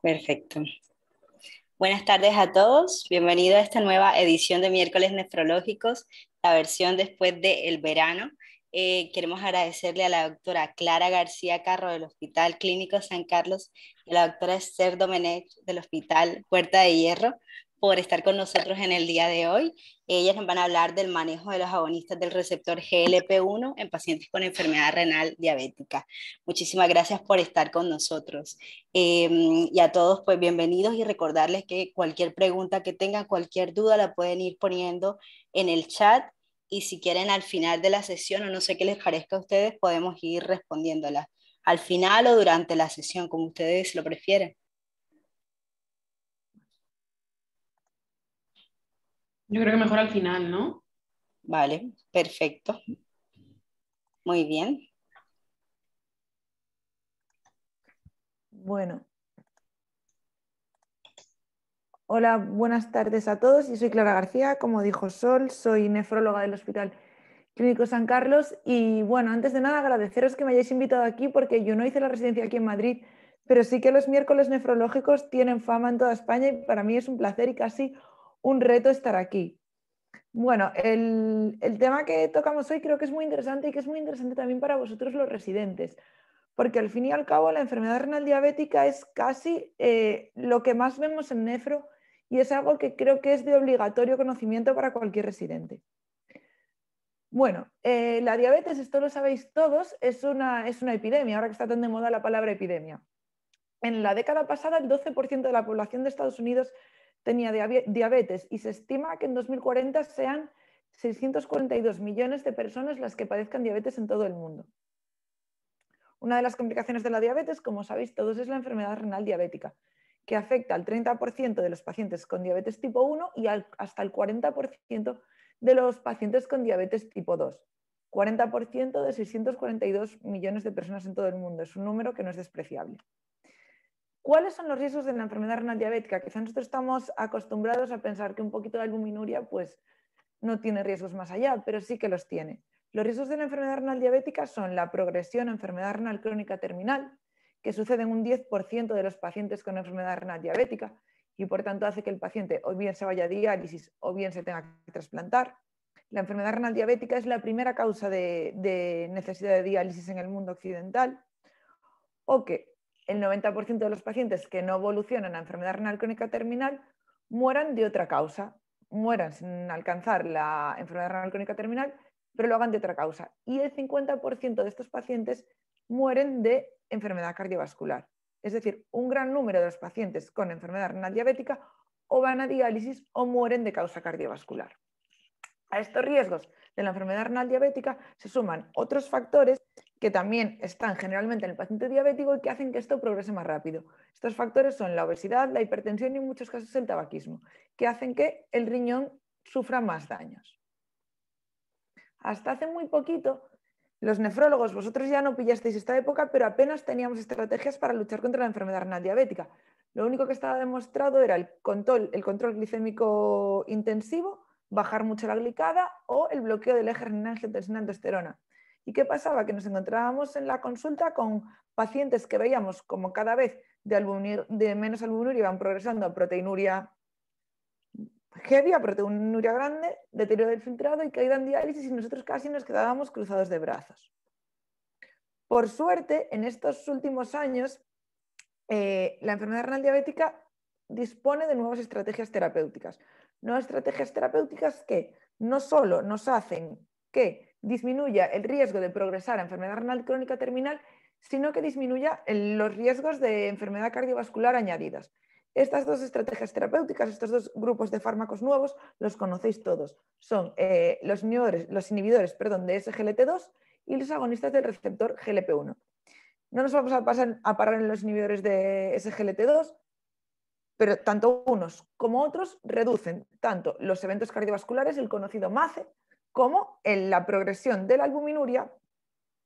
Perfecto. Buenas tardes a todos. Bienvenido a esta nueva edición de Miércoles Nefrológicos, la versión después del el verano. Eh, queremos agradecerle a la doctora Clara García Carro del Hospital Clínico San Carlos y a la doctora Esther Domenech del Hospital Puerta de Hierro por estar con nosotros en el día de hoy. Ellas nos van a hablar del manejo de los agonistas del receptor GLP-1 en pacientes con enfermedad renal diabética. Muchísimas gracias por estar con nosotros. Em, y a todos, pues bienvenidos y recordarles que cualquier pregunta que tengan, cualquier duda, la pueden ir poniendo en el chat. Y si quieren, al final de la sesión, o no sé qué les parezca a ustedes, podemos ir respondiéndola al final o durante la sesión, como ustedes lo prefieran. Yo creo que mejor al final, ¿no? Vale, perfecto. Muy bien. Bueno. Hola, buenas tardes a todos. Yo soy Clara García, como dijo Sol, soy nefróloga del Hospital Clínico San Carlos. Y bueno, antes de nada agradeceros que me hayáis invitado aquí porque yo no hice la residencia aquí en Madrid, pero sí que los miércoles nefrológicos tienen fama en toda España y para mí es un placer y casi un reto estar aquí. Bueno, el, tema que tocamos hoy creo que es muy interesante y que es muy interesante también para vosotros los residentes, porque al fin y al cabo la enfermedad renal diabética es casi eh, lo que más vemos en nefro y es algo que creo que es de obligatorio conocimiento para cualquier residente. Bueno, eh, la diabetes, esto lo sabéis todos, es una, es una epidemia, ahora que está tan de moda la palabra epidemia. En la década pasada, el 12% de la población de Estados Unidos tenía diabetes y se estima que en 2040 sean 642 millones de personas las que padezcan diabetes en todo el mundo. Una de las complicaciones de la diabetes, como sabéis todos, es la enfermedad renal diabética, que afecta al 30% de los pacientes con diabetes tipo 1 y hasta el 40% de los pacientes con diabetes tipo 2. 40% de 642 millones de personas en todo el mundo. Es un número que no es despreciable. ¿Cuáles son los riesgos de la enfermedad renal diabética? Quizá nosotros estamos acostumbrados a pensar que un poquito de albuminuria pues, no tiene riesgos más allá, pero sí que los tiene. Los riesgos de la enfermedad renal diabética son la progresión a enfermedad renal crónica terminal, que sucede en un 10% de los pacientes con enfermedad renal diabética y por tanto hace que el paciente o bien se vaya a diálisis o bien se tenga que trasplantar. La enfermedad renal diabética es la primera causa de, necesidad de diálisis en el mundo occidental o que el 90% de los pacientes que no evolucionan a enfermedad renal crónica terminal mueran de otra causa, mueran sin alcanzar la enfermedad renal crónica terminal, pero lo hagan de otra causa. Y el 50% de estos pacientes mueren de enfermedad cardiovascular. Es decir, un gran número de los pacientes con enfermedad renal diabética o van a diálisis o mueren de causa cardiovascular. A estos riesgos de la enfermedad renal diabética se suman otros factores que también están generalmente en el paciente diabético y que hacen que esto progrese más rápido. Estos factores son la obesidad, la hipertensión y en muchos casos el tabaquismo, que hacen que el riñón sufra más daños. Hasta hace muy poquito, los nefrólogos, vosotros ya no pillasteis esta época, pero apenas teníamos estrategias para luchar contra la enfermedad renal diabética. Lo único que estaba demostrado era el control, el control glicémico intensivo, bajar mucho la glicada o el bloqueo del eje renal angiotensina endosterona. ¿Y qué pasaba? Que nos encontrábamos en la consulta con pacientes que veíamos como cada vez de, menos albuminuria iban progresando a proteinuria heavy, a proteinuria grande, deterioro del filtrado y caída en diálisis y nosotros casi nos quedábamos cruzados de brazos. Por suerte, en estos últimos años, eh, la enfermedad renal diabética dispone de nuevas estrategias terapéuticas. Nuevas estrategias terapéuticas que no solo nos hacen que disminuya el riesgo de progresar a enfermedad renal crónica terminal, sino que disminuya los riesgos de enfermedad cardiovascular añadidas. Estas dos estrategias terapéuticas, estos dos grupos de fármacos nuevos, los conocéis todos. Son eh, los, inhibidores, los inhibidores perdón, de SGLT2 y los agonistas del receptor GLP1. No nos vamos a, a parar en los inhibidores de SGLT2, pero tanto unos como otros reducen tanto los eventos cardiovasculares, el conocido MACE, como en la progresión de la albuminuria,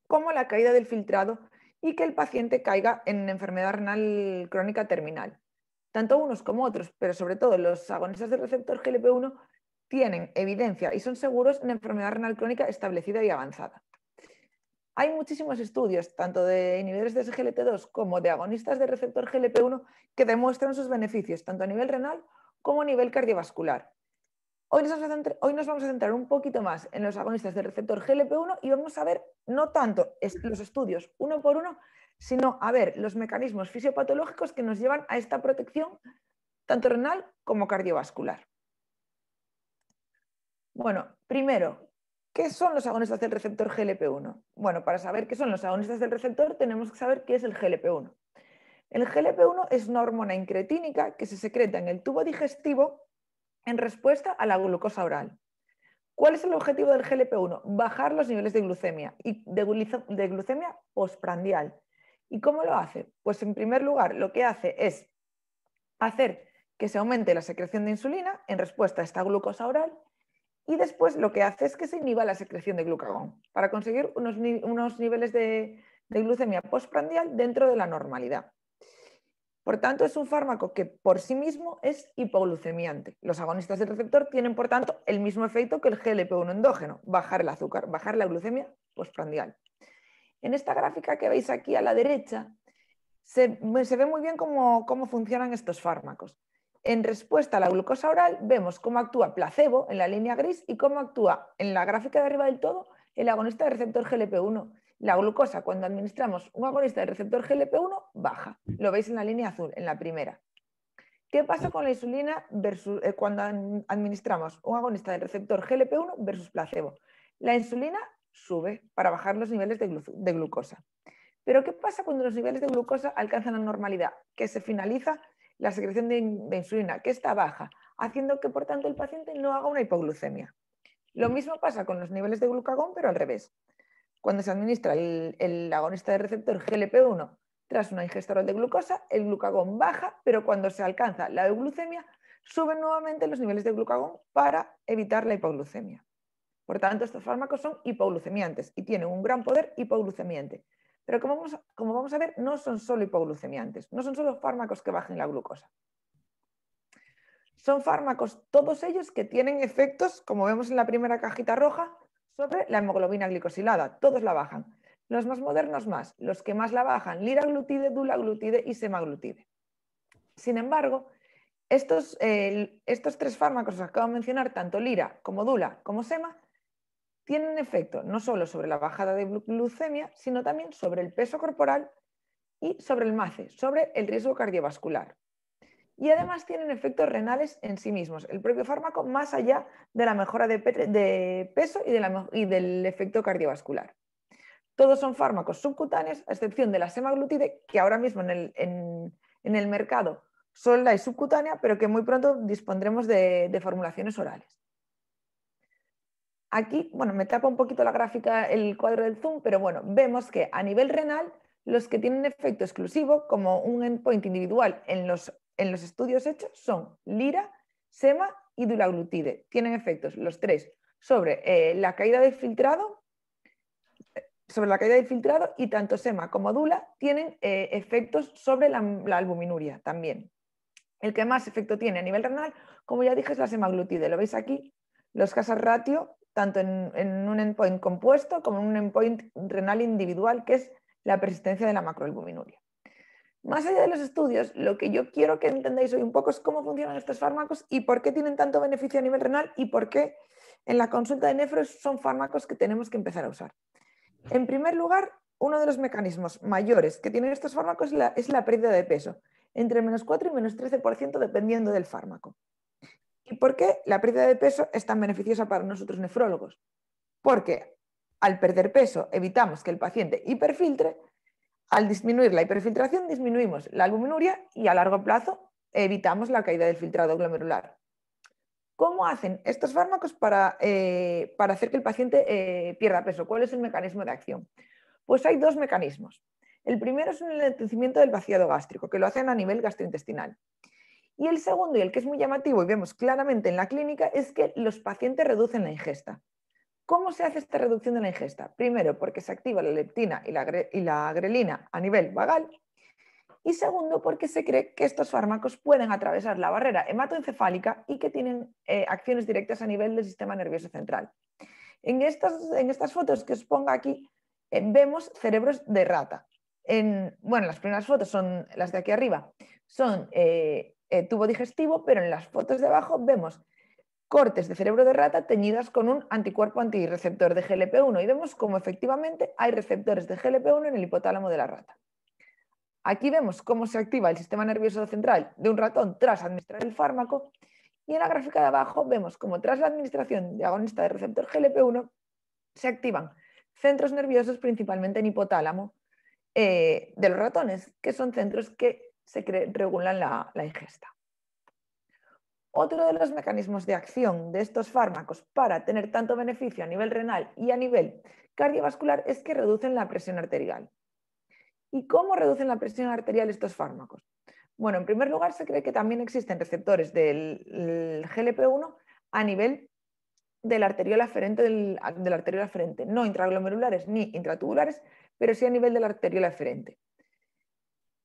como la caída del filtrado y que el paciente caiga en enfermedad renal crónica terminal. Tanto unos como otros, pero sobre todo los agonistas del receptor GLP-1 tienen evidencia y son seguros en enfermedad renal crónica establecida y avanzada. Hay muchísimos estudios, tanto de inhibidores de SGLT2 como de agonistas del receptor GLP-1, que demuestran sus beneficios, tanto a nivel renal como a nivel cardiovascular. Hoy nos, vamos a centrar un poquito más en los agonistas del receptor GLP-1 y vamos a ver no tanto los estudios uno por uno, sino a ver los mecanismos fisiopatológicos que nos llevan a esta protección tanto renal como cardiovascular. Bueno, primero, ¿qué son los agonistas del receptor GLP-1? Bueno, para saber qué son los agonistas del receptor tenemos que saber qué es el GLP-1. El GLP-1 es una hormona incretínica que se secreta en el tubo digestivo en respuesta a la glucosa oral. ¿Cuál es el objetivo del GLP-1? Bajar los niveles de glucemia y de glucemia postprandial. ¿Y cómo lo hace? Pues en primer lugar, lo que hace es hacer que se aumente la secreción de insulina en respuesta a esta glucosa oral y después lo que hace es que se inhiba la secreción de glucagón para conseguir unos, niveles de, de glucemia postprandial dentro de la normalidad. Por tanto, es un fármaco que por sí mismo es hipoglucemiante. Los agonistas del receptor tienen, por tanto, el mismo efecto que el GLP-1 endógeno, bajar el azúcar, bajar la glucemia postprandial. En esta gráfica que veis aquí a la derecha, se, ve muy bien cómo, cómo funcionan estos fármacos. En respuesta a la glucosa oral, vemos cómo actúa placebo en la línea gris y cómo actúa en la gráfica de arriba del todo el agonista del receptor GLP-1 la glucosa, cuando administramos un agonista del receptor GLP-1, baja. Mm. Lo veis en la línea azul, en la primera. ¿Qué pasa mm. con la insulina eh, cuando administramos un agonista del receptor GLP-1 versus placebo? La insulina sube para bajar los niveles de, glucosa. Pero ¿qué pasa cuando los niveles de glucosa alcanzan la normalidad? Que se finaliza la secreción de insulina, que está baja, haciendo que por tanto el paciente no haga una hipoglucemia. Lo mm. mismo pasa con los niveles de glucagón, pero al revés. Cuando se administra el, agonista de receptor GLP-1 tras una ingesta de glucosa, el glucagón baja, pero cuando se alcanza la euglucemia, suben nuevamente los niveles de glucagón para evitar la hipoglucemia. Por tanto, estos fármacos son hipoglucemiantes y tienen un gran poder hipoglucemiante. Pero como vamos, como vamos a ver, no son solo hipoglucemiantes, no son solo fármacos que bajen la glucosa. Son fármacos, todos ellos, que tienen efectos, como vemos en la primera cajita roja, sobre la hemoglobina glicosilada. Todos la bajan. Los más modernos más, los que más la bajan, liraglutide, dulaglutide y semaglutide. Sin embargo, estos, tres fármacos que acabo de mencionar, tanto lira como dula como sema, tienen efecto no solo sobre la bajada de glucemia, sino también sobre el peso corporal y sobre el MACE, sobre el riesgo cardiovascular y además tienen efectos renales en sí mismos, el propio fármaco, más allá de la mejora de, peso y, del efecto cardiovascular. Todos son fármacos subcutáneos, a excepción de la semaglutide, que ahora mismo en el, en, el mercado son la subcutánea, pero que muy pronto dispondremos de, de formulaciones orales. Aquí, bueno, me tapa un poquito la gráfica, el cuadro del zoom, pero bueno, vemos que a nivel renal, los que tienen efecto exclusivo, como un endpoint individual en los en los estudios hechos son lira, sema y dulaglutide. Tienen efectos los tres sobre eh, la caída del filtrado, sobre la caída del filtrado y tanto sema como dula tienen eh, efectos sobre la, albuminuria también. El que más efecto tiene a nivel renal, como ya dije, es la semaglutide. Lo veis aquí, los casos ratio, tanto en un endpoint compuesto como en un endpoint renal individual, que es la persistencia de la macroalbuminuria más allá de los estudios, lo que yo quiero que entendáis hoy un poco es cómo funcionan estos fármacos y por qué tienen tanto beneficio a nivel renal y por qué en la consulta de nefros son fármacos que tenemos que empezar a usar. En primer lugar, uno de los mecanismos mayores que tienen estos fármacos es la, pérdida de peso, entre menos 4 y menos 13% dependiendo del fármaco. ¿Y por qué la pérdida de peso es tan beneficiosa para nosotros nefrólogos? Porque al perder peso evitamos que el paciente hiperfiltre, al disminuir la hiperfiltración, disminuimos la albuminuria y a largo plazo evitamos la caída del filtrado glomerular. ¿Cómo hacen estos fármacos para, eh, hacer que el paciente eh, pierda peso? ¿Cuál es el mecanismo de acción? Pues hay dos mecanismos. El primero es un enlentecimiento del vaciado gástrico, que lo hacen a nivel gastrointestinal. Y el segundo, y el que es muy llamativo y vemos claramente en la clínica, es que los pacientes reducen la ingesta. ¿Cómo se hace esta reducción de la ingesta? Primero, porque se activa la leptina y la, y grelina a nivel vagal. Y segundo, porque se cree que estos fármacos pueden atravesar la barrera hematoencefálica y que tienen eh, acciones directas a nivel del sistema nervioso central. En estas, fotos que os pongo aquí, eh, vemos cerebros de rata. bueno, las primeras fotos son las de aquí arriba, son eh, tubo digestivo, pero en las fotos de abajo vemos cortes de cerebro de rata teñidas con un anticuerpo antirreceptor de GLP1 y vemos cómo efectivamente hay receptores de GLP1 en el hipotálamo de la rata. Aquí vemos cómo se activa el sistema nervioso central de un ratón tras administrar el fármaco y en la gráfica de abajo vemos cómo tras la administración de agonista de receptor GLP1 se activan centros nerviosos principalmente en hipotálamo eh, de los ratones, que son centros que se regulan la ingesta. Otro de los mecanismos de acción de estos fármacos para tener tanto beneficio a nivel renal y a nivel cardiovascular es que reducen la presión arterial. ¿Y cómo reducen la presión arterial estos fármacos? Bueno, en primer lugar, se cree que también existen receptores del GLP-1 a nivel de la arteriola del, no intraglomerulares ni intratubulares, pero sí a nivel de la arteriola aferente,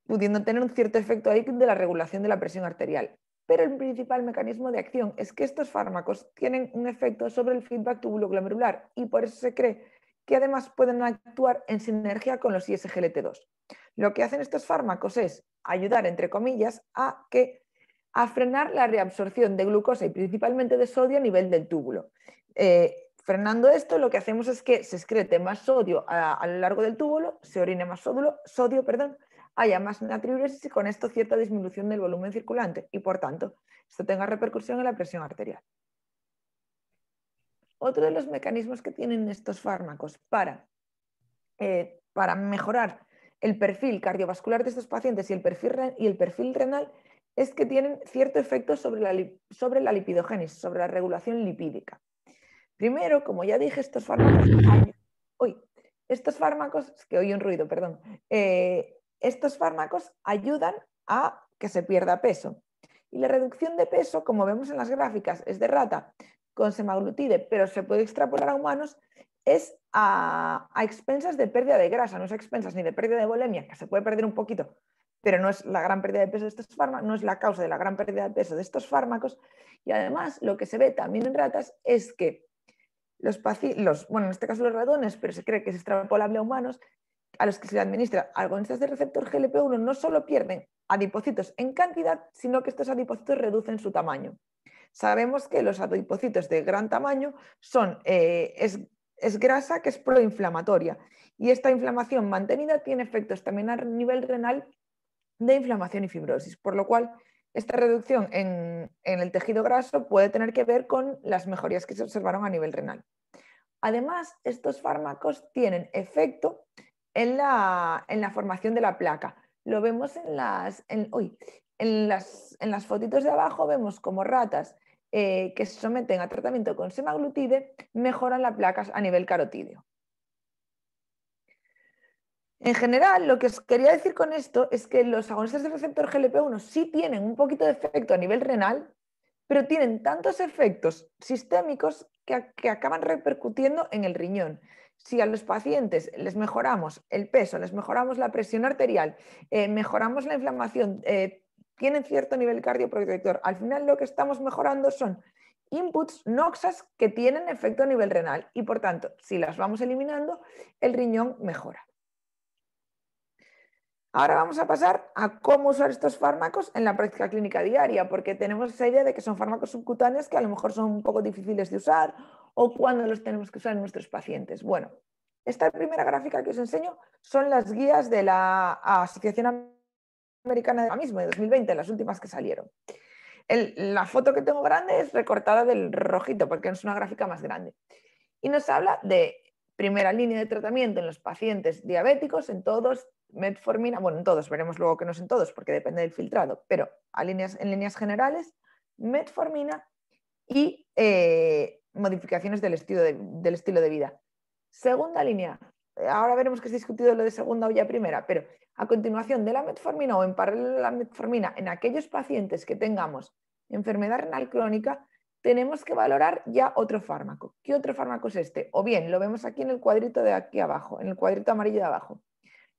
pudiendo tener un cierto efecto ahí de la regulación de la presión arterial. Pero el principal mecanismo de acción es que estos fármacos tienen un efecto sobre el feedback tubuloglomerular y por eso se cree que además pueden actuar en sinergia con los ISGLT2. Lo que hacen estos fármacos es ayudar, entre comillas, a, que, a frenar la reabsorción de glucosa y principalmente de sodio a nivel del túbulo. Eh, frenando esto, lo que hacemos es que se excrete más sodio a, lo largo del túbulo, se orine más sodio, sodio perdón, haya más natriuresis y con esto cierta disminución del volumen circulante y por tanto esto tenga repercusión en la presión arterial. Otro de los mecanismos que tienen estos fármacos para, eh, para mejorar el perfil cardiovascular de estos pacientes y el perfil, y el perfil renal es que tienen cierto efecto sobre la, sobre la lipidogénesis, sobre la regulación lipídica. Primero, como ya dije, estos fármacos, uy, estos fármacos, es que oí un ruido, perdón, eh, estos fármacos ayudan a que se pierda peso. Y la reducción de peso, como vemos en las gráficas, es de rata con semaglutide, pero se puede extrapolar a humanos, es a, expensas de pérdida de grasa, no es a expensas ni de pérdida de bulimia, que se puede perder un poquito, pero no es la gran pérdida de peso de estos fármacos, no es la causa de la gran pérdida de peso de estos fármacos. Y además, lo que se ve también en ratas es que los, los bueno, en este caso los ratones, pero se cree que es extrapolable a humanos, a los que se le administra agonistas del receptor GLP-1 no solo pierden adipocitos en cantidad, sino que estos adipocitos reducen su tamaño. Sabemos que los adipocitos de gran tamaño son, eh, es, grasa que es proinflamatoria y esta inflamación mantenida tiene efectos también a nivel renal de inflamación y fibrosis, por lo cual esta reducción en, en, el tejido graso puede tener que ver con las mejorías que se observaron a nivel renal. Además, estos fármacos tienen efecto en la, formación de la placa. Lo vemos en las, en, en las, fotitos de abajo, vemos como ratas eh, que se someten a tratamiento con semaglutide mejoran las placas a nivel carotídeo. En general, lo que os quería decir con esto es que los agonistas del receptor GLP-1 sí tienen un poquito de efecto a nivel renal, pero tienen tantos efectos sistémicos que acaban repercutiendo en el riñón si a los pacientes les mejoramos el peso, les mejoramos la presión arterial, eh, mejoramos la inflamación, eh, tienen cierto nivel cardioprotector, al final lo que estamos mejorando son inputs noxas que tienen efecto a nivel renal y por tanto, si las vamos eliminando, el riñón mejora. Ahora vamos a pasar a cómo usar estos fármacos en la práctica clínica diaria, porque tenemos esa idea de que son fármacos subcutáneos que a lo mejor son un poco difíciles de usar o cuándo los tenemos que usar en nuestros pacientes. Bueno, esta primera gráfica que os enseño son las guías de la Asociación Americana de misma de 2020, las últimas que salieron. la foto que tengo grande es recortada del rojito, porque es una gráfica más grande. Y nos habla de primera línea de tratamiento en los pacientes diabéticos, en todos, metformina, bueno, en todos, veremos luego que no es en todos porque depende del filtrado, pero a líneas, en líneas generales, metformina y eh, modificaciones del estilo, de, del estilo de vida. Segunda línea, ahora veremos que ha discutido lo de segunda o ya primera, pero a continuación de la metformina o en paralelo a la metformina, en aquellos pacientes que tengamos enfermedad renal crónica, tenemos que valorar ya otro fármaco. ¿Qué otro fármaco es este? O bien, lo vemos aquí en el cuadrito de aquí abajo, en el cuadrito amarillo de abajo.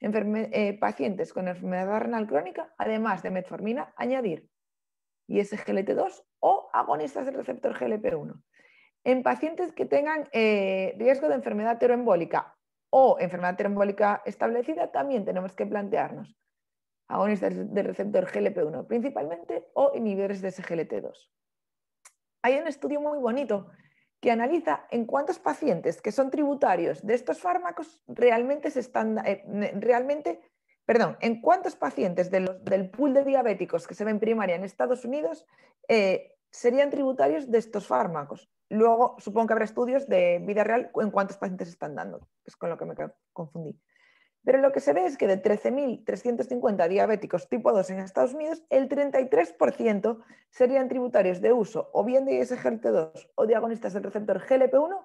Eh, pacientes con enfermedad renal crónica, además de metformina, añadir ISGLT2 o agonistas del receptor GLP1. En pacientes que tengan eh, riesgo de enfermedad teroembólica o enfermedad teroembólica establecida, también tenemos que plantearnos agonistas del receptor GLP1 principalmente o inhibidores de SGLT2 hay un estudio muy bonito que analiza en cuántos pacientes que son tributarios de estos fármacos realmente se están, eh, realmente, perdón, en cuántos pacientes del pool de diabéticos que se ven primaria en Estados Unidos eh, serían tributarios de estos fármacos. Luego, supongo que habrá estudios de vida real en cuántos pacientes están dando, es con lo que me confundí. Pero lo que se ve es que de 13.350 diabéticos tipo 2 en Estados Unidos, el 33% serían tributarios de uso o bien de ISGLT2 o diagonistas del receptor GLP1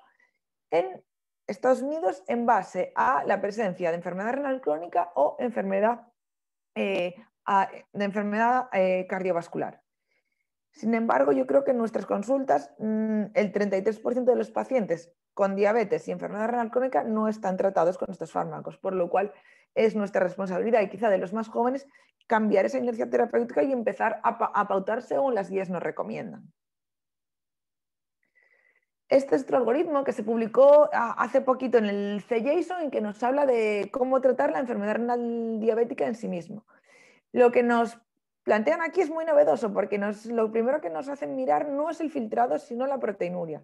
en Estados Unidos en base a la presencia de enfermedad renal crónica o enfermedad, eh, de enfermedad eh, cardiovascular. Sin embargo, yo creo que en nuestras consultas mm, el 33% de los pacientes con diabetes y enfermedad renal crónica no están tratados con estos fármacos, por lo cual es nuestra responsabilidad y quizá de los más jóvenes cambiar esa inercia terapéutica y empezar a, pautar según las guías nos recomiendan. Este es otro algoritmo que se publicó ah, hace poquito en el c Jason en que nos habla de cómo tratar la enfermedad renal diabética en sí mismo. Lo que nos plantean aquí es muy novedoso porque lo primero que nos hacen mirar no es el filtrado, sino la proteinuria.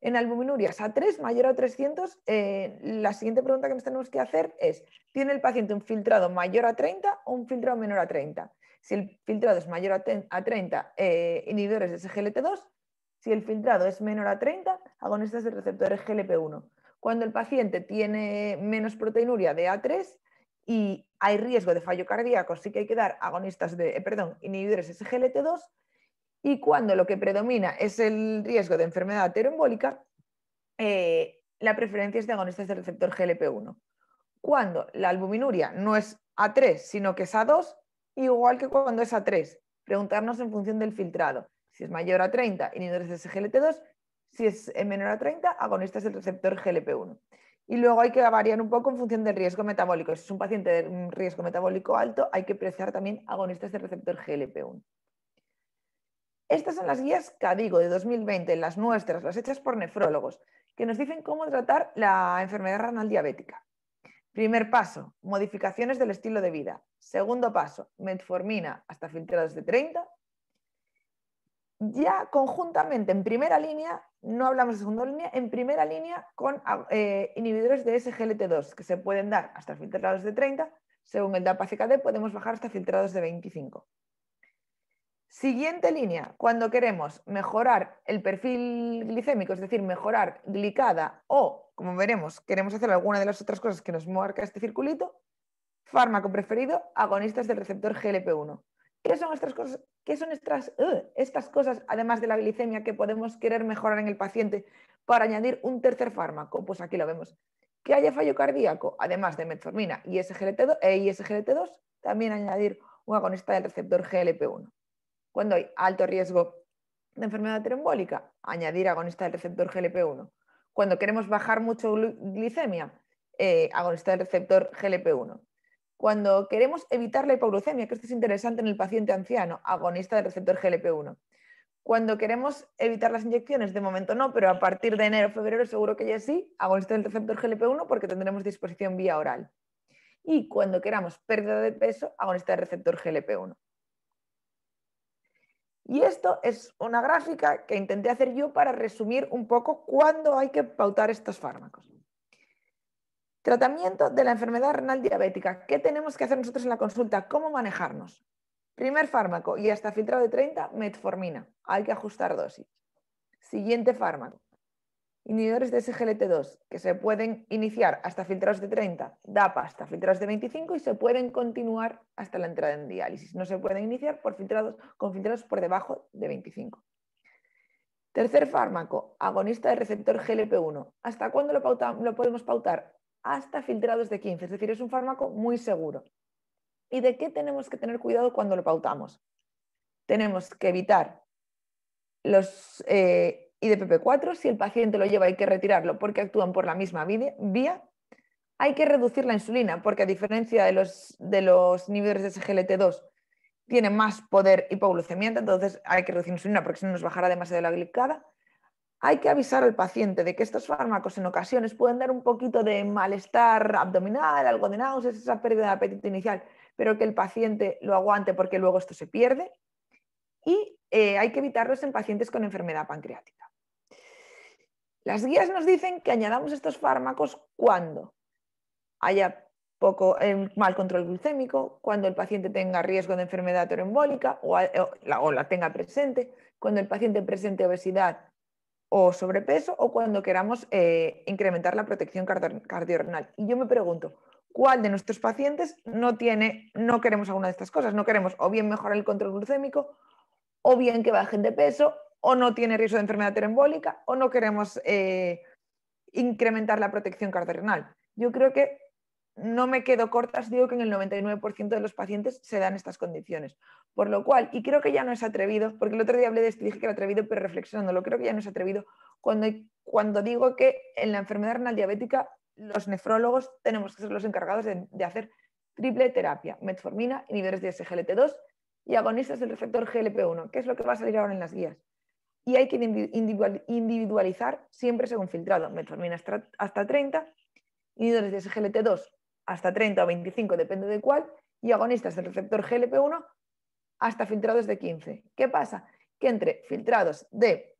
En albuminurias a 3 mayor a 300, eh, la siguiente pregunta que nos tenemos que hacer es, ¿tiene el paciente un filtrado mayor a 30 o un filtrado menor a 30? Si el filtrado es mayor a, 30, eh, inhibidores de SGLT2. Si el filtrado es menor a 30, agonistas de receptores GLP1. Cuando el paciente tiene menos proteinuria de A3, y hay riesgo de fallo cardíaco, sí que hay que dar agonistas de, eh, perdón, inhibidores SGLT2 y cuando lo que predomina es el riesgo de enfermedad ateroembólica, eh, la preferencia es de agonistas del receptor GLP1. Cuando la albuminuria no es A3, sino que es A2, igual que cuando es A3, preguntarnos en función del filtrado. Si es mayor a 30, inhibidores de SGLT2, si es eh, menor a 30, agonistas del receptor GLP1. Y luego hay que variar un poco en función del riesgo metabólico. Si es un paciente de un riesgo metabólico alto, hay que preciar también agonistas de receptor GLP-1. Estas son las guías CADIGO de 2020, las nuestras, las hechas por nefrólogos, que nos dicen cómo tratar la enfermedad renal diabética. Primer paso, modificaciones del estilo de vida. Segundo paso, metformina hasta filtrados de 30 ya conjuntamente en primera línea, no hablamos de segunda línea, en primera línea con eh, inhibidores de SGLT2 que se pueden dar hasta filtrados de 30, según el dapa podemos bajar hasta filtrados de 25. Siguiente línea, cuando queremos mejorar el perfil glicémico, es decir, mejorar glicada o, como veremos, queremos hacer alguna de las otras cosas que nos marca este circulito, fármaco preferido, agonistas del receptor GLP-1. ¿Qué son estas cosas, son uh, estas cosas, además de la glicemia, que podemos querer mejorar en el paciente para añadir un tercer fármaco? Pues aquí lo vemos. Que haya fallo cardíaco, además de metformina y SGLT2, e eh, ISGLT2, también añadir un agonista del receptor GLP1. Cuando hay alto riesgo de enfermedad trombólica, añadir agonista del receptor GLP1. Cuando queremos bajar mucho glicemia, eh, agonista del receptor GLP1 cuando queremos evitar la hipoglucemia, que esto es interesante en el paciente anciano, agonista del receptor GLP-1. Cuando queremos evitar las inyecciones, de momento no, pero a partir de enero, o febrero seguro que ya sí, agonista del receptor GLP-1 porque tendremos disposición vía oral. Y cuando queramos pérdida de peso, agonista del receptor GLP-1. Y esto es una gráfica que intenté hacer yo para resumir un poco cuándo hay que pautar estos fármacos. Tratamiento de la enfermedad renal diabética. ¿Qué tenemos que hacer nosotros en la consulta? ¿Cómo manejarnos? Primer fármaco y hasta filtrado de 30, metformina. Hay que ajustar dosis. Siguiente fármaco. Inhibidores de SGLT2 que se pueden iniciar hasta filtrados de 30, DAPA hasta filtrados de 25 y se pueden continuar hasta la entrada en diálisis. No se pueden iniciar por filtrados, con filtrados por debajo de 25. Tercer fármaco, agonista de receptor GLP1. ¿Hasta cuándo lo podemos pautar? hasta filtrados de 15, es decir, es un fármaco muy seguro. ¿Y de qué tenemos que tener cuidado cuando lo pautamos? Tenemos que evitar los eh, IDPP4, si el paciente lo lleva hay que retirarlo porque actúan por la misma vía. Hay que reducir la insulina porque a diferencia de los, niveles de SGLT2 tiene más poder hipoglucemiante, entonces hay que reducir insulina porque si no nos bajará demasiado la glicada hay que avisar al paciente de que estos fármacos en ocasiones pueden dar un poquito de malestar abdominal, algo de náuseas, esa pérdida de apetito inicial, pero que el paciente lo aguante porque luego esto se pierde. Y eh, hay que evitarlos en pacientes con enfermedad pancreática. Las guías nos dicen que añadamos estos fármacos cuando haya poco, eh, mal control glucémico, cuando el paciente tenga riesgo de enfermedad orembólica eh, o la tenga presente, cuando el paciente presente obesidad o sobrepeso o cuando queramos eh, incrementar la protección cardiorrenal. Y yo me pregunto, ¿cuál de nuestros pacientes no tiene, no queremos alguna de estas cosas? No queremos o bien mejorar el control glucémico, o bien que bajen de peso, o no tiene riesgo de enfermedad terembólica, o no queremos eh, incrementar la protección cardiorrenal. Yo creo que no me quedo cortas, digo que en el 99% de los pacientes se dan estas condiciones. Por lo cual, y creo que ya no es atrevido, porque el otro día hablé de esto, y dije que era atrevido, pero reflexionándolo, creo que ya no es atrevido cuando, digo que en la enfermedad renal diabética los nefrólogos tenemos que ser los encargados de, hacer triple terapia, metformina, inhibidores de SGLT2 y agonistas del receptor GLP1, que es lo que va a salir ahora en las guías. Y hay que individualizar siempre según filtrado, metformina hasta 30, inhibidores de SGLT2 hasta 30 o 25, depende de cuál, y agonistas del receptor GLP1 hasta filtrados de 15. ¿Qué pasa? Que entre filtrados de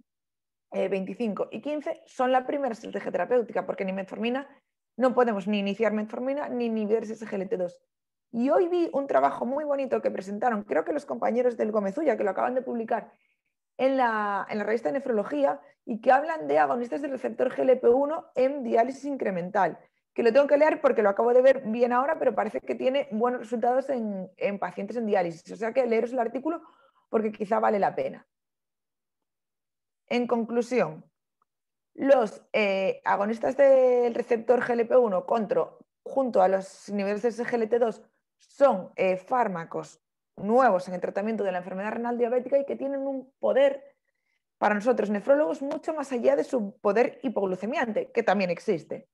25 eh, y 15 son la primera estrategia terapéutica, porque ni metformina, no podemos ni iniciar metformina ni inhibir SGLT2. Y hoy vi un trabajo muy bonito que presentaron, creo que los compañeros del Gomezuya, que lo acaban de publicar en la, en la revista de Nefrología, y que hablan de agonistas del receptor GLP1 en diálisis incremental que lo tengo que leer porque lo acabo de ver bien ahora, pero parece que tiene buenos resultados en, pacientes en diálisis. O sea que leeros el artículo porque quizá vale la pena. En conclusión, los eh, agonistas del receptor GLP-1 contra, junto a los niveles de SGLT2 son eh, fármacos nuevos en el tratamiento de la enfermedad renal diabética y que tienen un poder para nosotros nefrólogos mucho más allá de su poder hipoglucemiante, que también existe.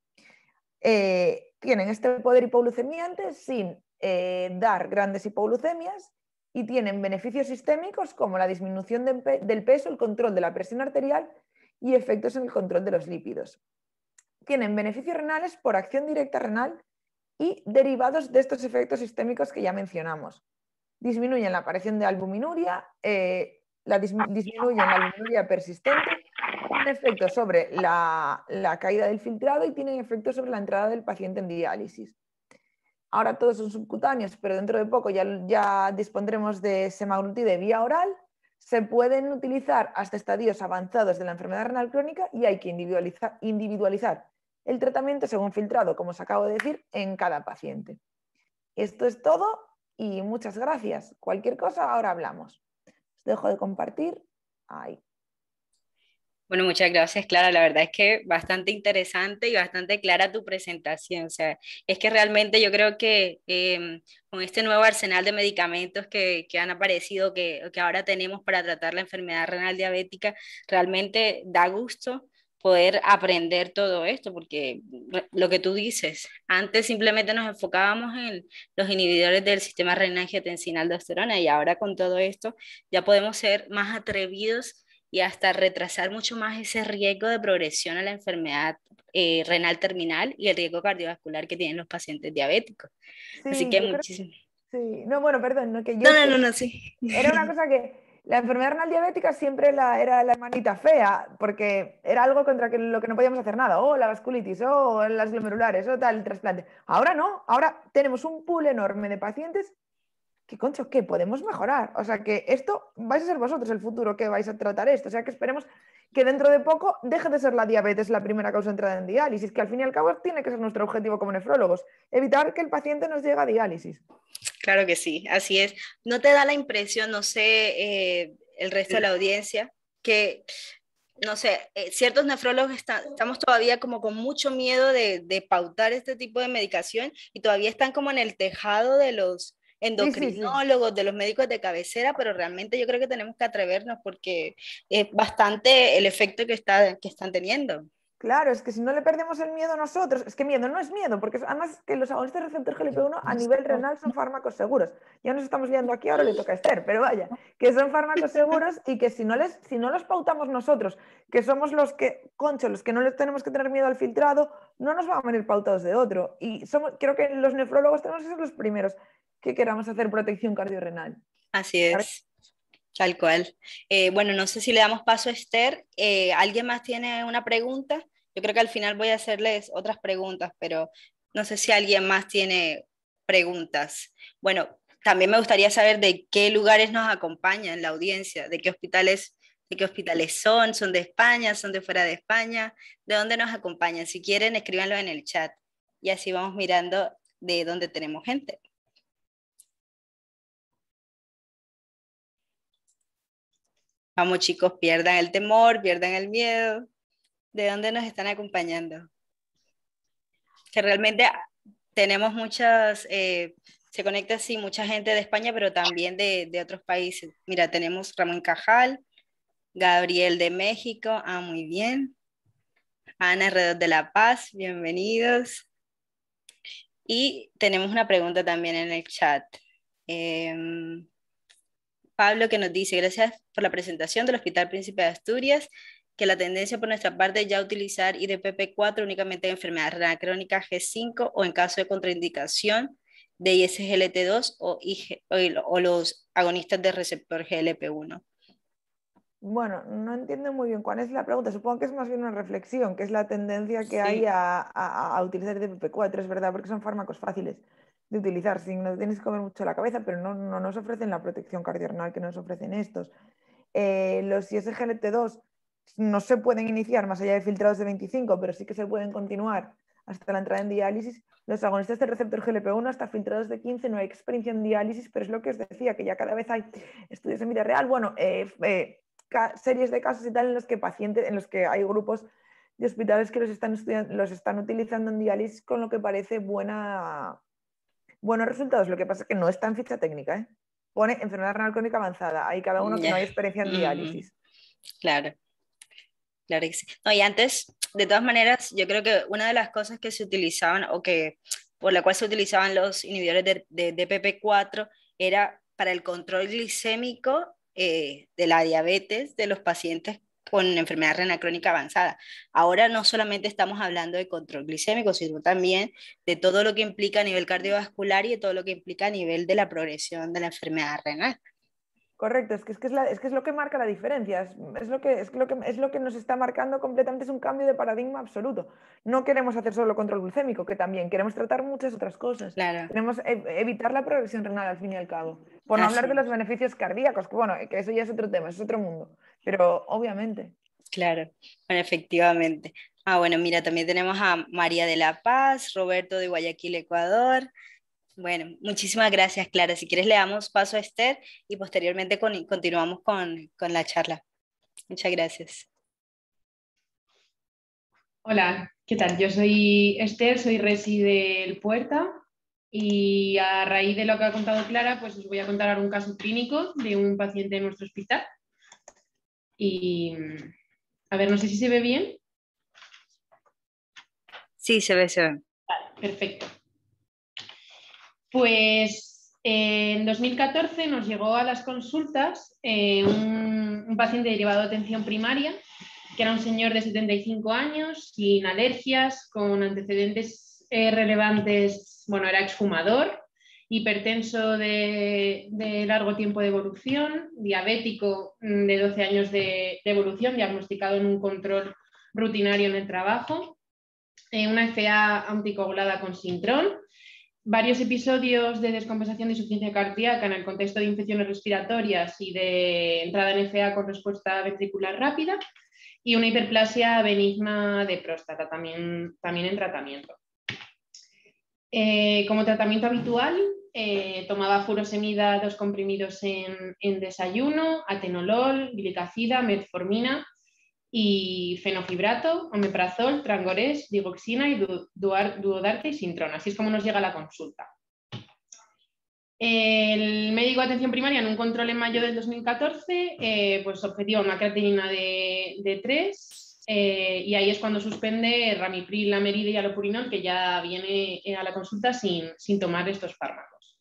Eh, tienen este poder hipoglucemiante sin eh, dar grandes hipoglucemias y tienen beneficios sistémicos como la disminución del peso, el control de la presión arterial y efectos en el control de los lípidos. Tienen beneficios renales por acción directa renal y derivados de estos efectos sistémicos que ya mencionamos. Disminuyen la aparición de albuminuria, eh, la disminuyen la albuminuria persistente efecto sobre la, caída del filtrado y tienen efecto sobre la entrada del paciente en diálisis. Ahora todos son subcutáneos, pero dentro de poco ya, ya dispondremos de semaglutide vía oral. Se pueden utilizar hasta estadios avanzados de la enfermedad renal crónica y hay que individualizar, individualizar el tratamiento según filtrado, como os acabo de decir, en cada paciente. Esto es todo y muchas gracias. Cualquier cosa, ahora hablamos. Os dejo de compartir. Ahí. Bueno, muchas gracias, Clara. La verdad es que bastante interesante y bastante clara tu presentación. O sea, es que realmente yo creo que em, con este nuevo arsenal de medicamentos que, que han aparecido, que, que ahora tenemos para tratar la enfermedad renal diabética, realmente da gusto poder aprender todo esto, porque lo que tú dices, antes simplemente nos enfocábamos en los inhibidores del sistema renal angiotensina aldosterona y ahora con todo esto ya podemos ser más atrevidos y hasta retrasar mucho más ese riesgo de progresión a la enfermedad eh, renal terminal y el riesgo cardiovascular que tienen los pacientes diabéticos. Así que muchísimo. sí, no, bueno, perdón, no que yo... No, no, no, sí. Era una cosa que la enfermedad renal diabética siempre la, era la hermanita fea, porque era algo contra que, lo que no podíamos hacer nada, o la vasculitis, o las glomerulares, o tal, el trasplante. Ahora no, ahora tenemos un pool enorme de pacientes ¿qué concho? ¿Qué podemos mejorar? O sea, que esto vais a ser vosotros el futuro que vais a tratar esto. O sea, que esperemos que dentro de poco deje de ser la diabetes la primera causa de entrada en diálisis, que al fin y al cabo tiene que ser nuestro objetivo como nefrólogos, evitar que el paciente nos llegue a diálisis. Claro que sí, así es. ¿No te da la impresión, no sé, eh, el resto de la audiencia, que no sé, eh, ciertos nefrólogos estamos todavía como con mucho miedo de, pautar este tipo de medicación y todavía están como en el tejado de los, endocrinólogos, de los médicos de cabecera, pero realmente yo creo que tenemos que atrevernos porque es bastante el efecto que, está, que están teniendo. Claro, es que si no le perdemos el miedo a nosotros, es que miedo no es miedo, porque además que los agonistas receptores receptor GLP-1 a nivel renal son fármacos seguros. Ya nos estamos liando aquí, ahora le toca a Esther, pero vaya, que son fármacos seguros y que si no, les, si no los pautamos nosotros, que somos los que, concho, los que no les tenemos que tener miedo al filtrado, no nos van a venir pautados de otro. Y creo que los nefrólogos tenemos que ser los primeros que queramos hacer protección cardiorrenal. Así es. Tal cual. Eh, bueno, no sé si le damos paso a Esther. Eh, ¿Alguien más tiene una pregunta? Yo creo que al final voy a hacerles otras preguntas, pero no sé si alguien más tiene preguntas. Bueno, también me gustaría saber de qué lugares nos acompañan la audiencia, de qué hospitales, de qué hospitales son, son de España, son de fuera de España, de dónde nos acompañan. Si quieren, escríbanlo en el chat y así vamos mirando de dónde tenemos gente. Vamos chicos, pierdan el temor, pierdan el miedo. ¿De dónde nos están acompañando? Que realmente tenemos muchas, eh, se conecta así mucha gente de España, pero también de, otros países. Mira, tenemos Ramón Cajal, Gabriel de México, ah, muy bien. Ana Redondo de La Paz, bienvenidos. Y tenemos una pregunta también en el chat. Em, Pablo que nos dice, gracias por la presentación del Hospital Príncipe de Asturias, que la tendencia por nuestra parte es ya utilizar IDPP4 únicamente en enfermedades renal crónica G5 o en caso de contraindicación de ISGLT2 o, los agonistas del receptor GLP1. Bueno, no entiendo muy bien cuál es la pregunta. Supongo que es más bien una reflexión, que es la tendencia que hay a, a utilizar IDPP4, es verdad, porque son fármacos fáciles de utilizar, si no tienes que comer mucho la cabeza, pero no, nos ofrecen la protección cardiorrenal que nos ofrecen estos. Eh, los ISGLT2 no se pueden iniciar más allá de filtrados de 25, pero sí que se pueden continuar hasta la entrada en diálisis. Los agonistas del receptor GLP-1 hasta filtrados de 15 no hay experiencia en diálisis, pero es lo que os decía, que ya cada vez hay estudios en vida real, bueno, eh, eh, series de casos y tal en los que pacientes, en los que hay grupos de hospitales que los están, los están utilizando en diálisis con lo que parece buena, buenos resultados. Lo que pasa es que no está en ficha técnica. ¿eh? Pone enfermedad renal crónica avanzada. Hay cada uno que no hay experiencia en mm. diálisis. claro. Claro y antes, de todas maneras, yo creo que una de las cosas que se utilizaban o que por la cual se utilizaban los inhibidores de, pp DPP4 era para el control glicémico eh, de la diabetes de los pacientes con enfermedad renal crónica avanzada. Ahora no solamente estamos hablando de control glicémico, sino también de todo lo que implica a nivel cardiovascular y de todo lo que implica a nivel de la progresión de la enfermedad renal. Correcto, es que es, que es, lo que marca la diferencia, es, lo que, es, lo que, es lo que nos está marcando completamente, es un cambio de paradigma absoluto. No queremos hacer solo control glucémico, que también queremos tratar muchas otras cosas. Claro. Queremos e, evitar la progresión renal al fin y al cabo. Por no hablar de los beneficios cardíacos, que bueno, que eso ya es otro tema, es otro mundo, pero obviamente. Claro, efectivamente. Ah, bueno, mira, también tenemos a María de la Paz, Roberto de Guayaquil, Ecuador, bueno, muchísimas gracias, Clara. Si quieres, le damos paso a Esther y posteriormente continuamos con, la charla. Muchas gracias. Hola, ¿qué tal? Yo soy Esther, soy Resi del Puerta y a raíz de lo que ha contado Clara, pues os voy a contar ahora un caso clínico de un paciente de nuestro hospital. Y a ver, no sé si se ve bien. Sí, se ve, se ve. Vale, perfecto. Pues eh, en 2014 nos llegó a las consultas eh, un, paciente derivado de atención primaria, que era un señor de 75 años, sin alergias, con antecedentes eh, relevantes, bueno, era exfumador, hipertenso de, largo tiempo de evolución, diabético mm, de 12 años de, evolución, diagnosticado en un control rutinario en el trabajo, una FA anticoagulada con sintrón varios episodios de descompensación de insuficiencia cardíaca en el contexto de infecciones respiratorias y de entrada en FA con respuesta ventricular rápida y una hiperplasia benigna de próstata también, también en tratamiento. Eh, como tratamiento habitual, eh, tomaba furosemida, dos comprimidos en, en desayuno, atenolol, glicacida, metformina y fenofibrato, omeprazol, trangorés, digoxina y duodarte y sintrona. Así es como nos llega la consulta. El médico de atención primaria en un control en mayo del 2014, eh, pues objetiva una creatinina de, 3 eh, y ahí es cuando suspende ramipril, merida y alopurinol que ya viene eh, a la consulta sin, sin tomar estos fármacos.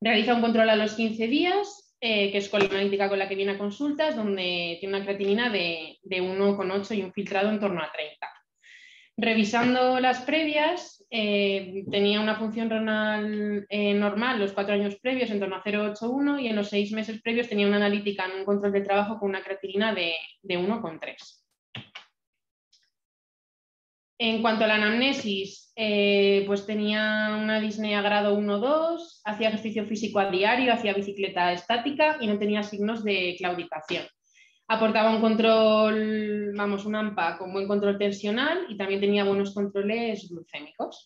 Realiza un control a los 15 días eh, que es analítica con la que viene a consultas, donde tiene una creatinina de, 1,8 y un filtrado en torno a 30. Revisando las previas, eh, tenía una función renal eh, normal los cuatro años previos en torno a 0,81 y en los seis meses previos tenía una analítica en un control de trabajo con una creatinina de, de 1,3. En cuanto a la anamnesis, eh, pues tenía una disnea grado 1-2, hacía ejercicio físico a diario, hacía bicicleta estática y no tenía signos de claudicación. Aportaba un control, vamos, un AMPA con buen control tensional y también tenía buenos controles glucémicos.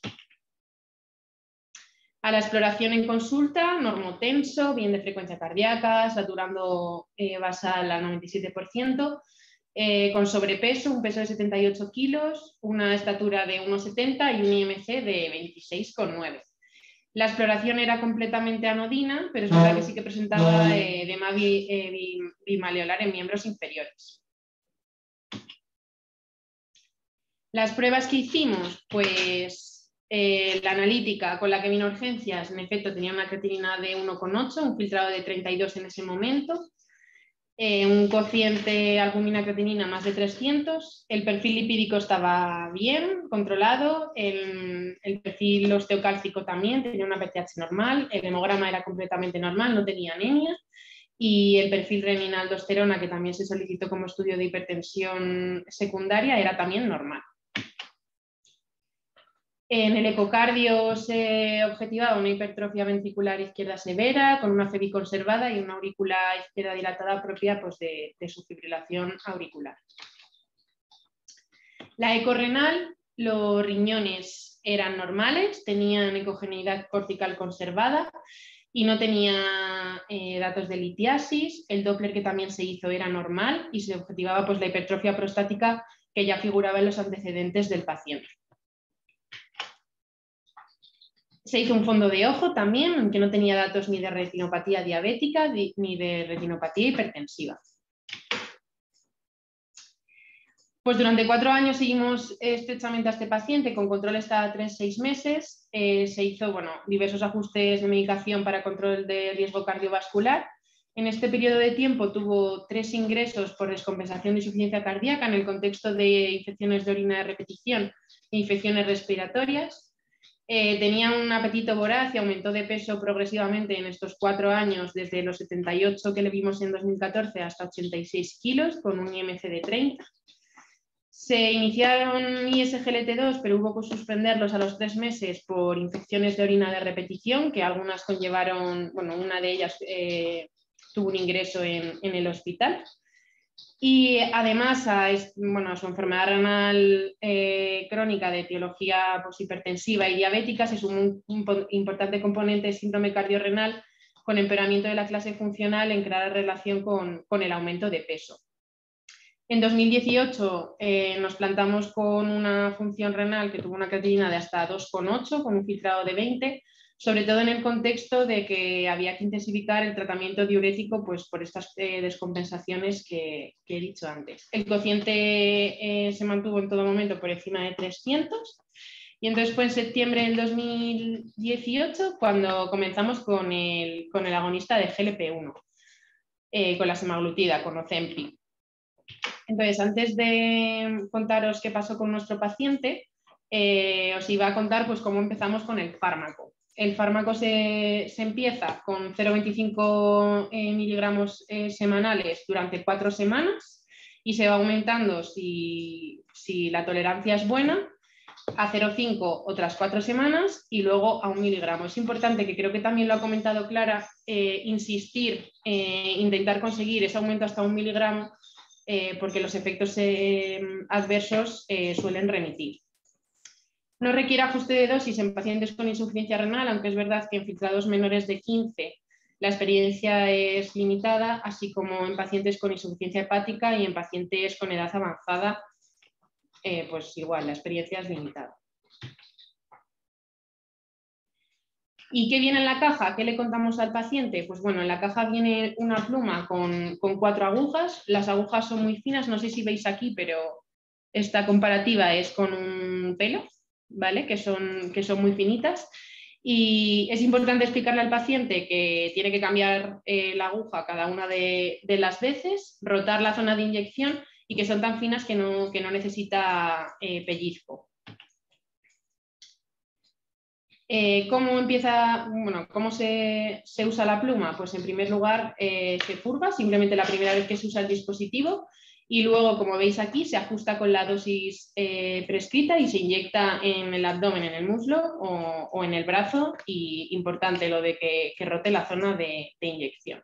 A la exploración en consulta, normotenso, bien de frecuencia cardíaca, saturando eh, basal al 97%, eh, con sobrepeso, un peso de 78 kilos, una estatura de 1,70 y un IMC de 26,9. La exploración era completamente anodina, pero es verdad que sí que presentaba eh, edema eh, en miembros inferiores. Las pruebas que hicimos, pues eh, la analítica con la que vino urgencias, en efecto tenía una creatinina de 1,8, un filtrado de 32 en ese momento, eh, un cociente albumina-creatinina más de 300, el perfil lipídico estaba bien, controlado, el, el perfil osteocálcico también tenía una PTH normal, el hemograma era completamente normal, no tenía anemia y el perfil renina-aldosterona, que también se solicitó como estudio de hipertensión secundaria, era también normal. En el ecocardio se objetivaba una hipertrofia ventricular izquierda severa, con una FEBI conservada y una aurícula izquierda dilatada propia pues, de, su fibrilación auricular. La ecorrenal, los riñones eran normales, tenían ecogeneidad cortical conservada y no tenía eh, datos de litiasis. El Doppler que también se hizo era normal y se objetivaba pues, la hipertrofia prostática que ya figuraba en los antecedentes del paciente. Se hizo un fondo de ojo también, aunque no tenía datos ni de retinopatía diabética ni de retinopatía hipertensiva. Pues durante cuatro años seguimos estrechamente a este paciente con control cada tres, seis meses. Eh, se hizo diversos ajustes de medicación para control de riesgo cardiovascular. En este periodo de tiempo tuvo tres ingresos por descompensación de insuficiencia cardíaca en el contexto de infecciones de orina de repetición e infecciones respiratorias. Eh, tenía un apetito voraz y aumentó de peso progresivamente en estos cuatro años, desde los 78 que le vimos en 2014 hasta 86 kilos, con un IMC de 30. Se iniciaron ISGLT2, pero hubo que suspenderlos a los tres meses por infecciones de orina de repetición, que algunas conllevaron, bueno, una de ellas eh, tuvo un ingreso en el hospital. Y además a, ah, su enfermedad renal eh, crónica de etiología pues, hipertensiva y diabética se suma un importante componente de síndrome cardiorrenal con empeoramiento de la clase funcional en clara relación con, el aumento de peso. En 2018 eh, nos plantamos con una función renal que tuvo una creatinina de hasta 2,8 con un filtrado de 20, sobre todo en el contexto de que había que intensificar el tratamiento diurético pues, por estas eh, descompensaciones que, he dicho antes. El cociente eh, se mantuvo en todo momento por encima de 300 y entonces fue en septiembre del 2018 cuando comenzamos con el, con el agonista de GLP-1, eh, con la semaglutida, con OCEMPI. Entonces, antes de contaros qué pasó con nuestro paciente, os iba a contar pues, cómo empezamos con el fármaco el fármaco se, empieza con 0,25 eh, miligramos eh, semanales durante cuatro semanas y se va aumentando si, la tolerancia es buena a 0,5 otras cuatro semanas y luego a un miligramo. Es importante, que creo que también lo ha comentado Clara, eh, insistir insistir, intentar conseguir ese aumento hasta un miligramo porque los efectos adversos suelen remitir. No requiere ajuste de dosis en pacientes con insuficiencia renal, aunque es verdad que en filtrados menores de 15 la experiencia es limitada, así como en pacientes con insuficiencia hepática y en pacientes con edad avanzada, eh, pues igual, la experiencia es limitada. ¿Y qué viene en la caja? ¿Qué le contamos al paciente? Pues bueno, en la caja viene una pluma con, con, cuatro agujas. Las agujas son muy finas, no sé si veis aquí, pero esta comparativa es con un pelo. Que son, muy finitas. Y es importante explicarle al paciente que tiene que cambiar eh, la aguja cada una de, las veces, rotar la zona de inyección y que son tan finas que no, necesita eh, pellizco. Eh, ¿Cómo se, se, usa la pluma? Pues en primer lugar se curva, simplemente la primera vez que se usa el dispositivo y luego, como veis aquí, se ajusta con la dosis eh, prescrita y se inyecta en el abdomen, en el muslo o, en el brazo. Y importante lo de que, rote la zona de, inyección.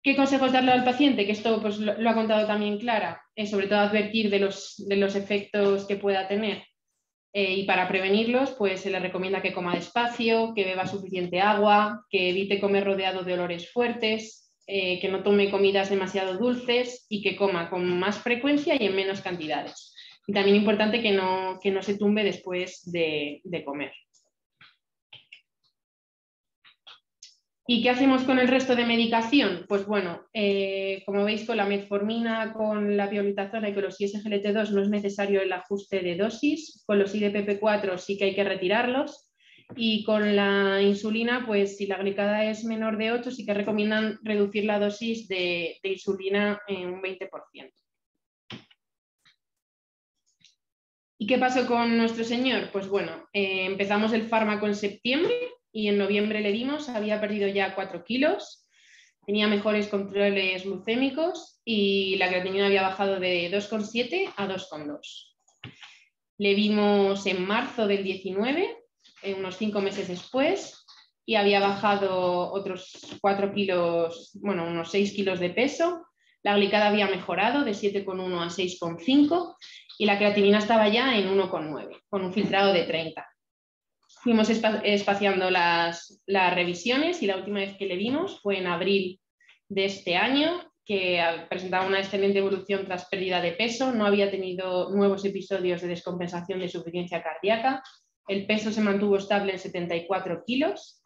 ¿Qué consejos darle al paciente? Que esto pues, lo, ha contado también Clara, sobre todo advertir de los, efectos que pueda tener. Eh, y para prevenirlos, pues se le recomienda que coma despacio, que beba suficiente agua, que evite comer rodeado de olores fuertes, eh, que no tome comidas demasiado dulces y que coma con más frecuencia y en menos cantidades. Y también importante que no, que no se tumbe después de, de comer. ¿Y qué hacemos con el resto de medicación? Pues bueno, eh, como veis con la metformina, con la piolitazona y con los ISGLT2 no es necesario el ajuste de dosis, con los IDPP4 sí que hay que retirarlos y con la insulina, pues si la glicada es menor de 8, sí que recomiendan reducir la dosis de, insulina en un 20%. ¿Y qué pasó con nuestro señor? Pues bueno, eh, empezamos el fármaco en septiembre y en noviembre le dimos, había perdido ya 4 kilos, tenía mejores controles glucémicos y la creatinina había bajado de 2,7 a 2,2. Le vimos en marzo del 19 eh, unos cinco meses después y había bajado otros cuatro kilos, bueno, unos seis kilos de peso. La glicada había mejorado de 7,1 a 6,5 y la creatinina estaba ya en 1,9, con un filtrado de 30. Fuimos espaciando las, las revisiones y la última vez que le vimos fue en abril de este año, que presentaba una excelente evolución tras pérdida de peso, no había tenido nuevos episodios de descompensación de suficiencia cardíaca, el peso se mantuvo estable en 74 kilos,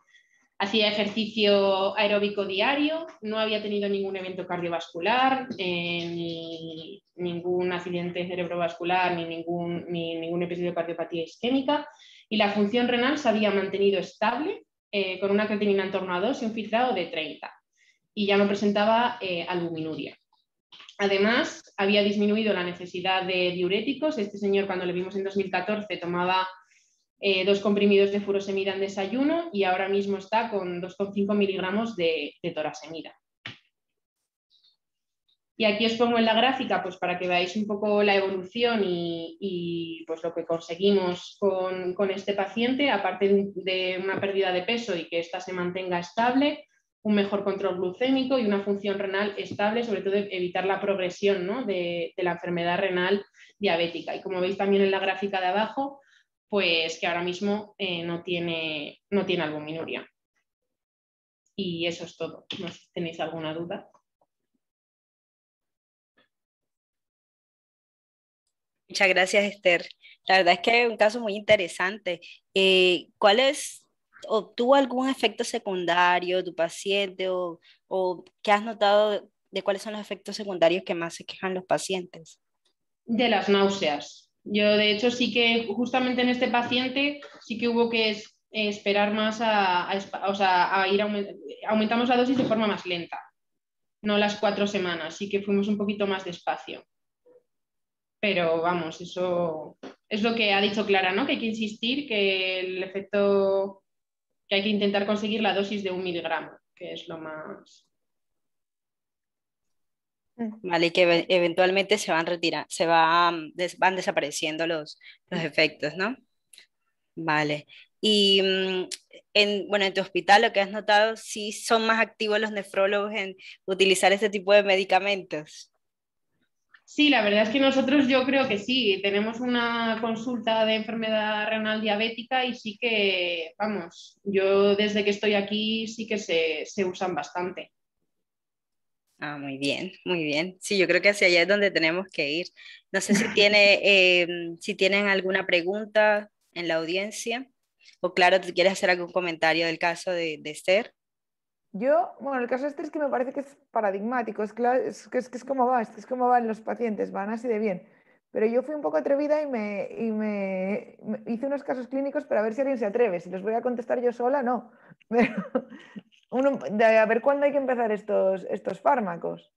hacía ejercicio aeróbico diario, no había tenido ningún evento cardiovascular, eh, ningún accidente cerebrovascular, ni ningún, ningún episodio de cardiopatía isquémica, y la función renal se había mantenido estable eh, con una creatinina en torno a 2 y un filtrado de 30, y ya no presentaba eh, Además, había disminuido la necesidad de diuréticos. Este señor, cuando le vimos en 2014, tomaba eh, dos comprimidos de furosemida en desayuno y ahora mismo está con 2,5 miligramos de, torasemida. Y aquí os pongo en la gráfica pues, para que veáis un poco la evolución y, pues, lo que conseguimos con, este paciente, aparte de, una pérdida de peso y que ésta se mantenga estable, un mejor control glucémico y una función renal estable, sobre todo evitar la progresión ¿no? de, de, la enfermedad renal diabética. Y como veis también en la gráfica de abajo, pues que ahora mismo eh, no, tiene, no tiene albuminuria. Y eso es todo. No tenéis alguna duda. Muchas gracias, Esther. La verdad es que es un caso muy interesante. Eh, ¿Cuál es, obtuvo algún efecto secundario tu paciente o, o qué has notado de, cuáles son los efectos secundarios que más se quejan los pacientes? De las náuseas. Yo, de hecho, sí que justamente en este paciente sí que hubo que esperar más a, o sea, ir aumentamos la dosis de forma más lenta, no las cuatro semanas, sí que fuimos un poquito más despacio. Pero vamos, eso es lo que ha dicho Clara, ¿no? Que hay que insistir que el efecto, que hay que intentar conseguir la dosis de un miligramo, que es lo más ¿vale? Y que eventualmente se van retirando, se van, desapareciendo los, efectos, ¿no? Vale. Y mm, en, bueno, en tu hospital lo que has notado, sí son más activos los nefrólogos en utilizar este tipo de medicamentos. Sí, la verdad es que nosotros yo creo que sí, tenemos una consulta de enfermedad renal diabética y sí que, vamos, yo desde que estoy aquí sí que se usan bastante. Ah, muy bien, muy bien. Sí, yo creo que hacia allá es donde tenemos que ir. No sé si, tiene, em, si tienen alguna pregunta en la audiencia o claro, quieres hacer algún comentario del caso de, de Esther? Yo, bueno, el caso de Esther es que me parece que es paradigmático, es, que, es, como va, es como van los pacientes, van así de bien. Pero yo fui un poco atrevida y, me, me, hice unos casos clínicos para ver si alguien se atreve. Si los voy a contestar yo sola, no. a ver cuándo hay que empezar estos, estos fármacos.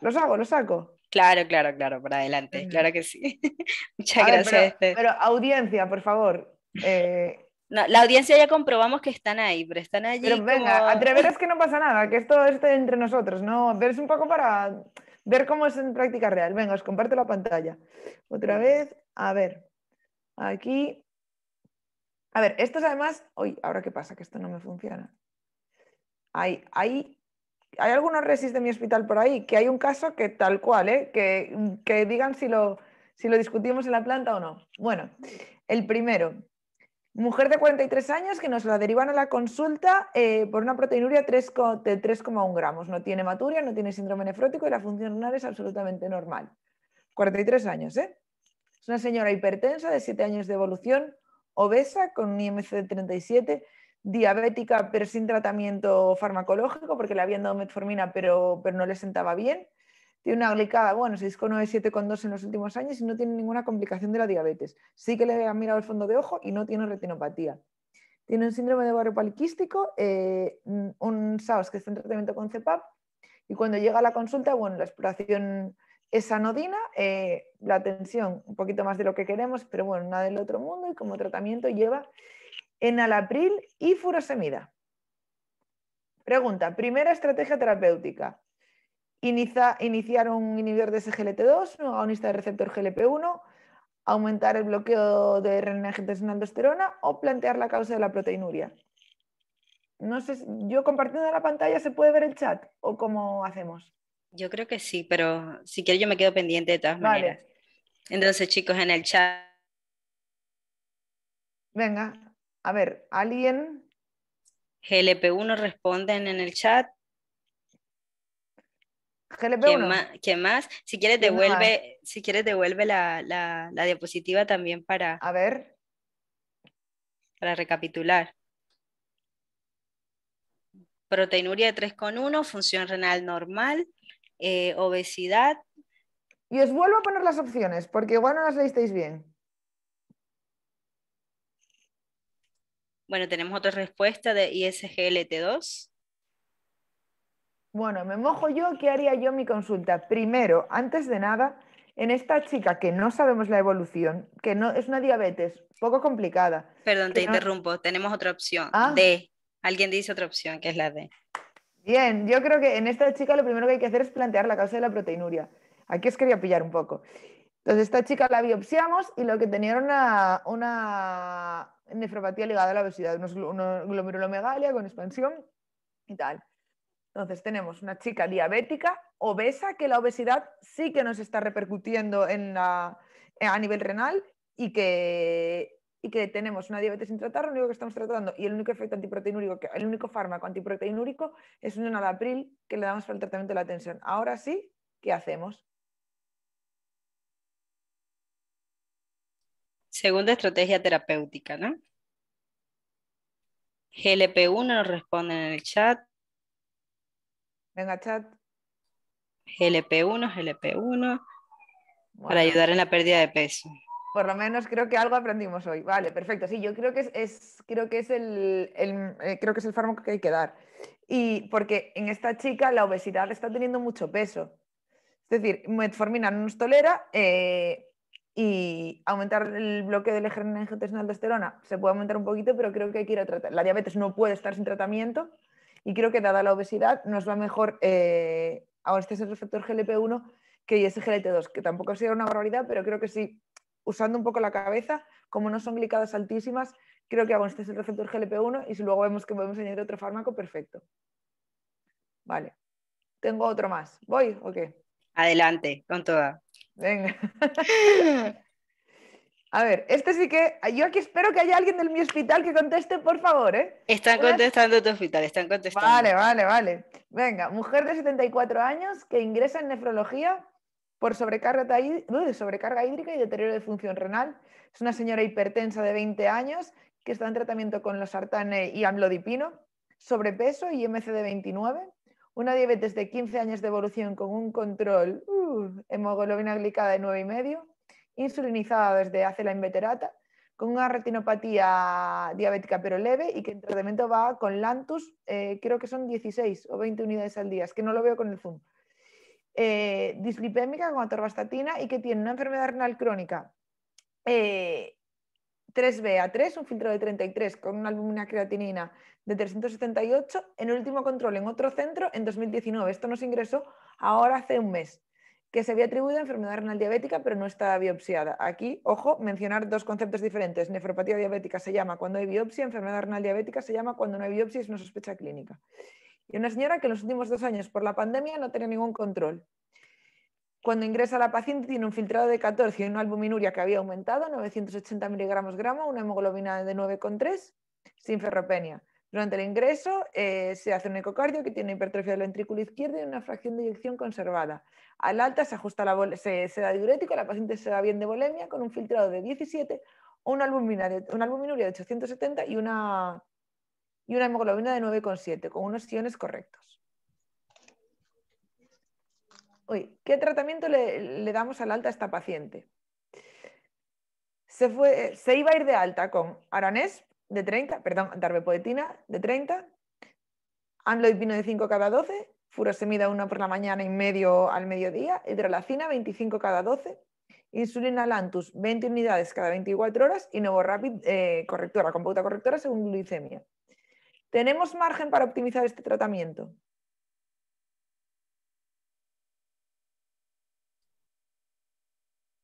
¿Los hago? ¿Los saco? Claro, claro, claro, para adelante, claro que sí. Muchas gracias. Pero, audiencia, por favor. Eh, la audiencia ya comprobamos que están ahí, pero están allí. Pero venga, como... atreveros que no pasa nada, que esto esté entre nosotros, ¿no? Es un poco para ver cómo es en práctica real. Venga, os comparto la pantalla. Otra vez, a ver, aquí. A ver, estos además. Uy, ¿ahora qué pasa? Que esto no me funciona hay, hay, hay algunos resis de mi hospital por ahí, que hay un caso que tal cual, ¿eh? que, digan si lo, si lo discutimos en la planta o no. Bueno, el primero, mujer de 43 años que nos la derivan a la consulta eh, por una proteinuria de 3,1 gramos. No tiene hematuria, no tiene síndrome nefrótico y la función renal es absolutamente normal. 43 años, ¿eh? Es una señora hipertensa de 7 años de evolución, obesa, con un IMC de 37 diabética pero sin tratamiento farmacológico porque le habían dado metformina pero, pero no le sentaba bien. Tiene una glicada, bueno, 6,9, 7,2 en los últimos años y no tiene ninguna complicación de la diabetes. Sí que le han mirado el fondo de ojo y no tiene retinopatía. Tiene un síndrome de barrio poliquístico, eh, un SAOS que está en tratamiento con CEPAP y cuando llega a la consulta, bueno, la exploración es anodina, eh, la tensión un poquito más de lo que queremos, pero bueno, nada del otro mundo y como tratamiento lleva en enalapril y furosemida. Pregunta, primera estrategia terapéutica. iniciar un inhibidor de SGLT2, un agonista de receptor GLP1, aumentar el bloqueo de RNA gestacional de o plantear la causa de la proteinuria. No sé, yo compartiendo la pantalla se puede ver el chat o cómo hacemos. Yo creo que sí, pero si quieres yo me quedo pendiente de todas vale. Entonces, chicos, en el chat. Venga, a ver, alguien. GLP1 responden en el chat. GLP1. ¿Qué más? Si quieres devuelve, si quieres devuelve la, diapositiva también para. A ver. Para recapitular. Proteinuria de 3,1, función renal normal, eh, obesidad. Y os vuelvo a poner las opciones, porque igual no las leísteis bien. Bueno, tenemos otra respuesta de ISGLT2. Bueno, me mojo yo, ¿qué haría yo mi consulta? Primero, antes de nada, en esta chica que no sabemos la evolución, que no es una diabetes poco complicada. Perdón, te interrumpo, tenemos otra opción, ah. D. Alguien dice otra opción, que es la D. Bien, yo creo que en esta chica lo primero que hay que hacer es plantear la causa de la proteinuria. Aquí os quería pillar un poco. Entonces, esta chica la biopsiamos y lo que tenía era una nefropatía ligada a la obesidad, una glomerulomegalia con expansión y tal. Entonces tenemos una chica diabética, obesa, que la obesidad sí que nos está repercutiendo en a nivel renal y que, y que tenemos una diabetes sin tratar, lo único que estamos tratando y el único efecto antiproteinúrico, el único fármaco antiproteinúrico es un enalapril que le damos para el tratamiento de la tensión. Ahora sí, ¿qué hacemos? Segunda estrategia terapéutica, ¿no? GLP1 nos responde en el chat. Venga, chat. GLP1, GLP1, para ayudar en la pérdida de peso. Por lo menos creo que algo aprendimos hoy. Vale, perfecto. Sí, yo creo que es, creo que es el, eh, creo que es el fármaco que hay que dar. Y porque en esta chica la obesidad está teniendo mucho peso. Es decir, metformina no nos tolera, eh, y aumentar el bloqueo del de esterona se puede aumentar un poquito, pero creo que hay que ir a tratar. La diabetes no puede estar sin tratamiento y creo que dada la obesidad nos va mejor eh, ahora este es el receptor GLP-1 que ese GLT-2, que tampoco ha sido una barbaridad, pero creo que sí, usando un poco la cabeza, como no son glicadas altísimas, creo que este es el receptor GLP-1 y si luego vemos que podemos añadir otro fármaco, perfecto. Vale. Tengo otro más. ¿Voy o qué? Adelante, con toda. Venga. A ver, este sí que. Yo aquí espero que haya alguien del mi hospital que conteste, por favor, ¿eh? Están contestando tu hospital, están contestando. Vale, vale, vale. Venga, mujer de 74 años que ingresa en nefrología por sobrecarga, sobrecarga hídrica y deterioro de función renal. Es una señora hipertensa de 20 años que está en tratamiento con los sartanes y amlodipino, sobrepeso y MC de 29 una diabetes de 15 años de evolución con un control uh, hemoglobina glicada de 9,5, insulinizada desde hace la inveterata, con una retinopatía diabética pero leve y que el tratamiento va con Lantus, eh, creo que son 16 o 20 unidades al día, es que no lo veo con el Zoom. Eh, dislipémica con atorvastatina y que tiene una enfermedad renal crónica eh, 3BA3, un filtro de 33 con una albumina creatinina de 378 en el último control en otro centro en 2019. Esto nos ingresó ahora hace un mes, que se había atribuido a enfermedad renal diabética, pero no estaba biopsiada. Aquí, ojo, mencionar dos conceptos diferentes. Nefropatía diabética se llama cuando hay biopsia, enfermedad renal diabética se llama cuando no hay biopsia, es una sospecha clínica. Y una señora que en los últimos dos años por la pandemia no tenía ningún control. Cuando ingresa la paciente tiene un filtrado de 14 y una albuminuria que había aumentado, 980 miligramos gramo, una hemoglobina de 9,3 sin ferropenia. Durante el ingreso eh, se hace un ecocardio que tiene hipertrofia del ventrículo izquierdo y una fracción de eyección conservada. Al alta se ajusta la se, se, da diurético, la paciente se da bien de bolemia con un filtrado de 17, una, una albuminuria de 870 y y una hemoglobina de 9,7 con unos iones correctos. ¿qué tratamiento le, damos al alta a esta paciente? Se, iba a ir de alta con aranés de 30, perdón, darbepoetina de 30, vino de 5 cada 12, furosemida 1 por la mañana y medio al mediodía, hidrolacina 25 cada 12, insulina lantus 20 unidades cada 24 horas y novorapid eh, correctora, con pauta correctora según glucemia. ¿Tenemos margen para optimizar este tratamiento?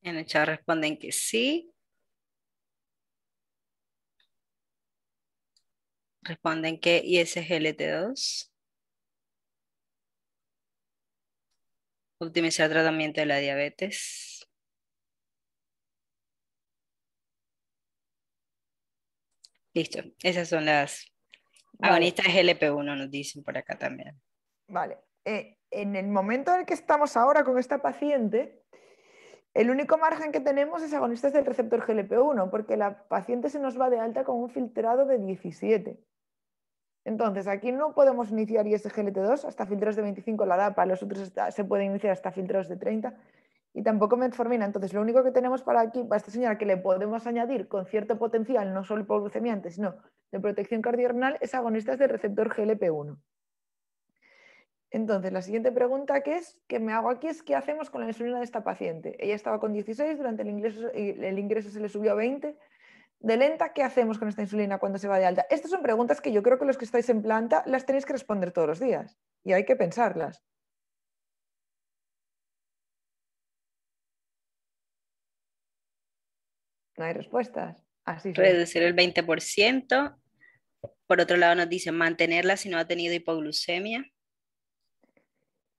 En el chat responden que sí. Responden que ISGLT2. Optimizar tratamiento de la diabetes. Listo, esas son las agonistas GLP1, nos dicen por acá también. Vale, eh, en el momento en el que estamos ahora con esta paciente, el único margen que tenemos es agonistas del receptor GLP-1, porque la paciente se nos va de alta con un filtrado de 17. Entonces, aquí no podemos iniciar ISGLT2 hasta filtros de 25 la DAPA, los otros se pueden iniciar hasta filtros de 30 y tampoco metformina. Entonces, lo único que tenemos para aquí, para esta señora que le podemos añadir con cierto potencial, no solo hipoglucemiante, sino de protección cardiorenal, es agonistas del receptor GLP-1. Entonces, la siguiente pregunta que, es, que me hago aquí es ¿qué hacemos con la insulina de esta paciente? Ella estaba con 16, durante el ingreso, el ingreso se le subió a 20. De lenta, ¿qué hacemos con esta insulina cuando se va de alta? Estas son preguntas que yo creo que los que estáis en planta las tenéis que responder todos los días y hay que pensarlas. No hay respuestas. Así ah, Reducir el 20%. Por otro lado nos dicen mantenerla si no ha tenido hipoglucemia.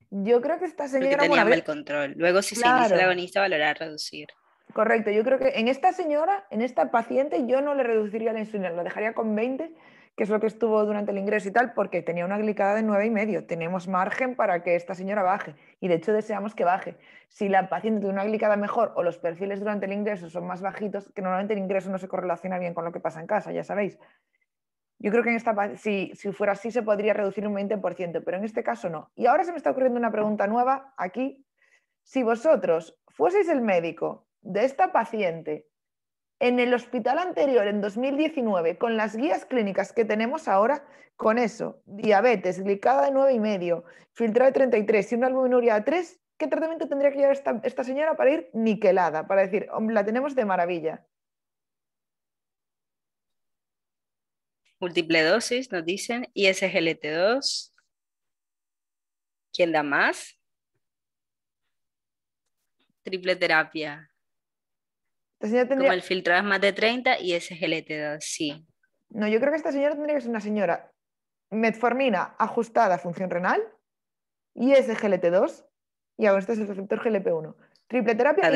Yo creo que esta señora... Porque tenía mal control. Luego si se inicia el agonista reducir. Correcto, yo creo que en esta señora, en esta paciente, yo no le reduciría la insulina, lo dejaría con 20, que es lo que estuvo durante el ingreso y tal, porque tenía una glicada de y medio Tenemos margen para que esta señora baje y de hecho deseamos que baje. Si la paciente tiene una glicada mejor o los perfiles durante el ingreso son más bajitos, que normalmente el ingreso no se correlaciona bien con lo que pasa en casa, ya sabéis, yo creo que en esta, si, si fuera así se podría reducir un 20%, pero en este caso no. Y ahora se me está ocurriendo una pregunta nueva aquí. Si vosotros fueseis el médico de esta paciente en el hospital anterior, en 2019, con las guías clínicas que tenemos ahora, con eso, diabetes, glicada de 9,5, filtrado de 33 y una albuminuria de 3, ¿qué tratamiento tendría que llevar esta, esta señora para ir niquelada? Para decir, la tenemos de maravilla. Múltiple dosis, nos dicen. Y SGLT2. ¿Quién da más? Triple terapia. tendría... Como el filtrado es más de 30 y SGLT2, sí. No, yo creo que esta señora tendría que ser una señora metformina ajustada a función renal y SGLT2 y ahora este es el receptor GLP1. Triple terapia,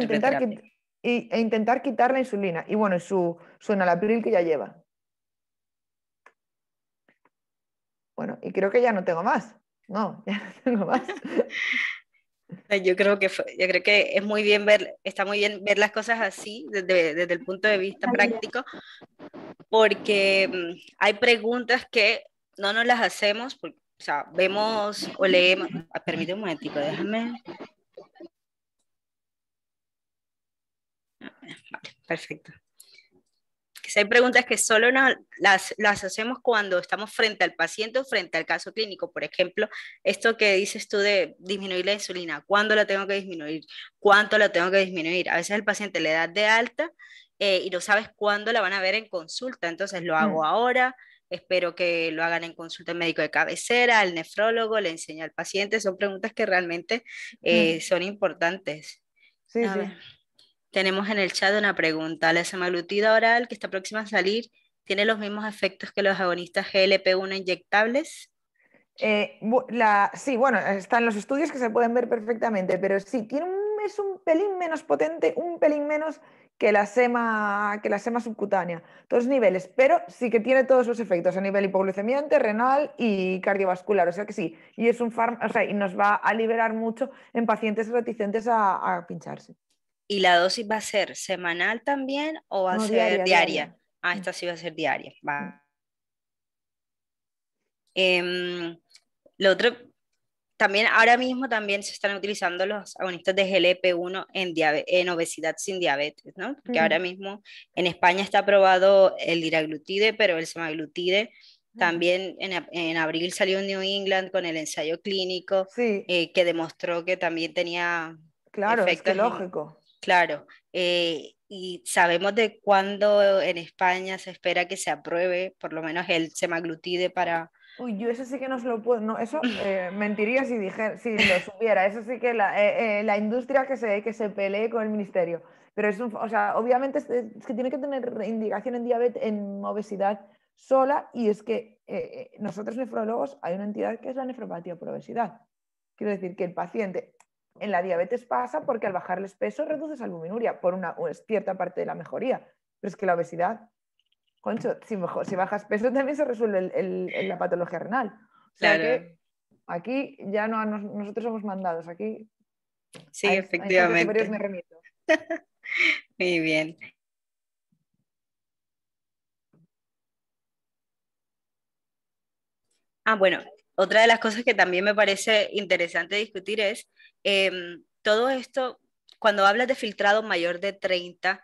e, e intentar, quitar la insulina. Y bueno, su, su enalapril que ya lleva. Bueno, y creo que ya no tengo más. No, ya no tengo más. Yo creo que yo creo que es muy bien ver, está muy bien ver las cosas así desde, el punto de vista práctico, porque mm, hay preguntas que no nos las hacemos, o sea, vemos o leemos. Ah, permíteme un momentito, déjame. perfecto. Hay preguntas que solo las, hacemos cuando estamos frente al paciente o frente al caso clínico. Por ejemplo, esto que dices tú de disminuir la insulina, ¿cuándo la tengo que disminuir? ¿Cuánto la tengo que disminuir? A veces el paciente le da de alta eh, y no sabes cuándo la van a ver en consulta. Entonces, ¿lo hago mm. ahora? Espero que lo hagan en consulta al médico de cabecera, al nefrólogo, le enseño al paciente. Son preguntas que realmente eh, mm. son importantes. Sí, sí. Tenemos en el chat una pregunta. ¿La semaglutida oral que está próxima a salir tiene los mismos efectos que los agonistas GLP-1 inyectables? Eh, sí, bueno, están los estudios que se pueden ver perfectamente, pero sí, tiene un, es un pelín menos potente, un pelín menos que la, sema, que la sema subcutánea, todos niveles, pero sí que tiene todos sus efectos a nivel hipoglucemiante, renal y cardiovascular, o sea que sí, y es un o sea, y nos va a liberar mucho en pacientes reticentes a pincharse. ¿Y la dosis va a ser semanal también o va a ser diaria, Ah, esta sí va a ser diaria. Em, lo otro, también ahora mismo también se están utilizando los agonistas de GLP-1 en, obesidad sin diabetes, ¿no? Porque ahora mismo en España está aprobado el liraglutide, pero el semaglutide también en, abril salió en New England con el ensayo clínico eh, que demostró que también tenía... Claro, es lógico Claro, eh, y sabemos de cuándo en España se espera que se apruebe, por lo menos el semaglutide para... Uy, yo eso sí que no se lo puedo, no, eso eh, mentiría si, dijera si lo supiera, eso sí que la, eh, la, industria que se, que se pelee con el ministerio, pero es un, o sea, obviamente es, que tiene que tener indicación en diabetes, en obesidad sola, y es que nosotros nefrólogos hay una entidad que es la nefropatía por obesidad, Quiero decir que el paciente, en la diabetes pasa porque al bajarles peso reduces albuminuria por una cierta parte de la mejoría. Pero es que la obesidad, concho, si, mejor, si bajas peso también se resuelve la patología renal. O sea que aquí ya no nosotros somos mandados, aquí. Sí, efectivamente. Muy bien. Ah, bueno, otra de las cosas que también me parece interesante discutir es em, todo esto, cuando hablas de filtrado mayor de 30,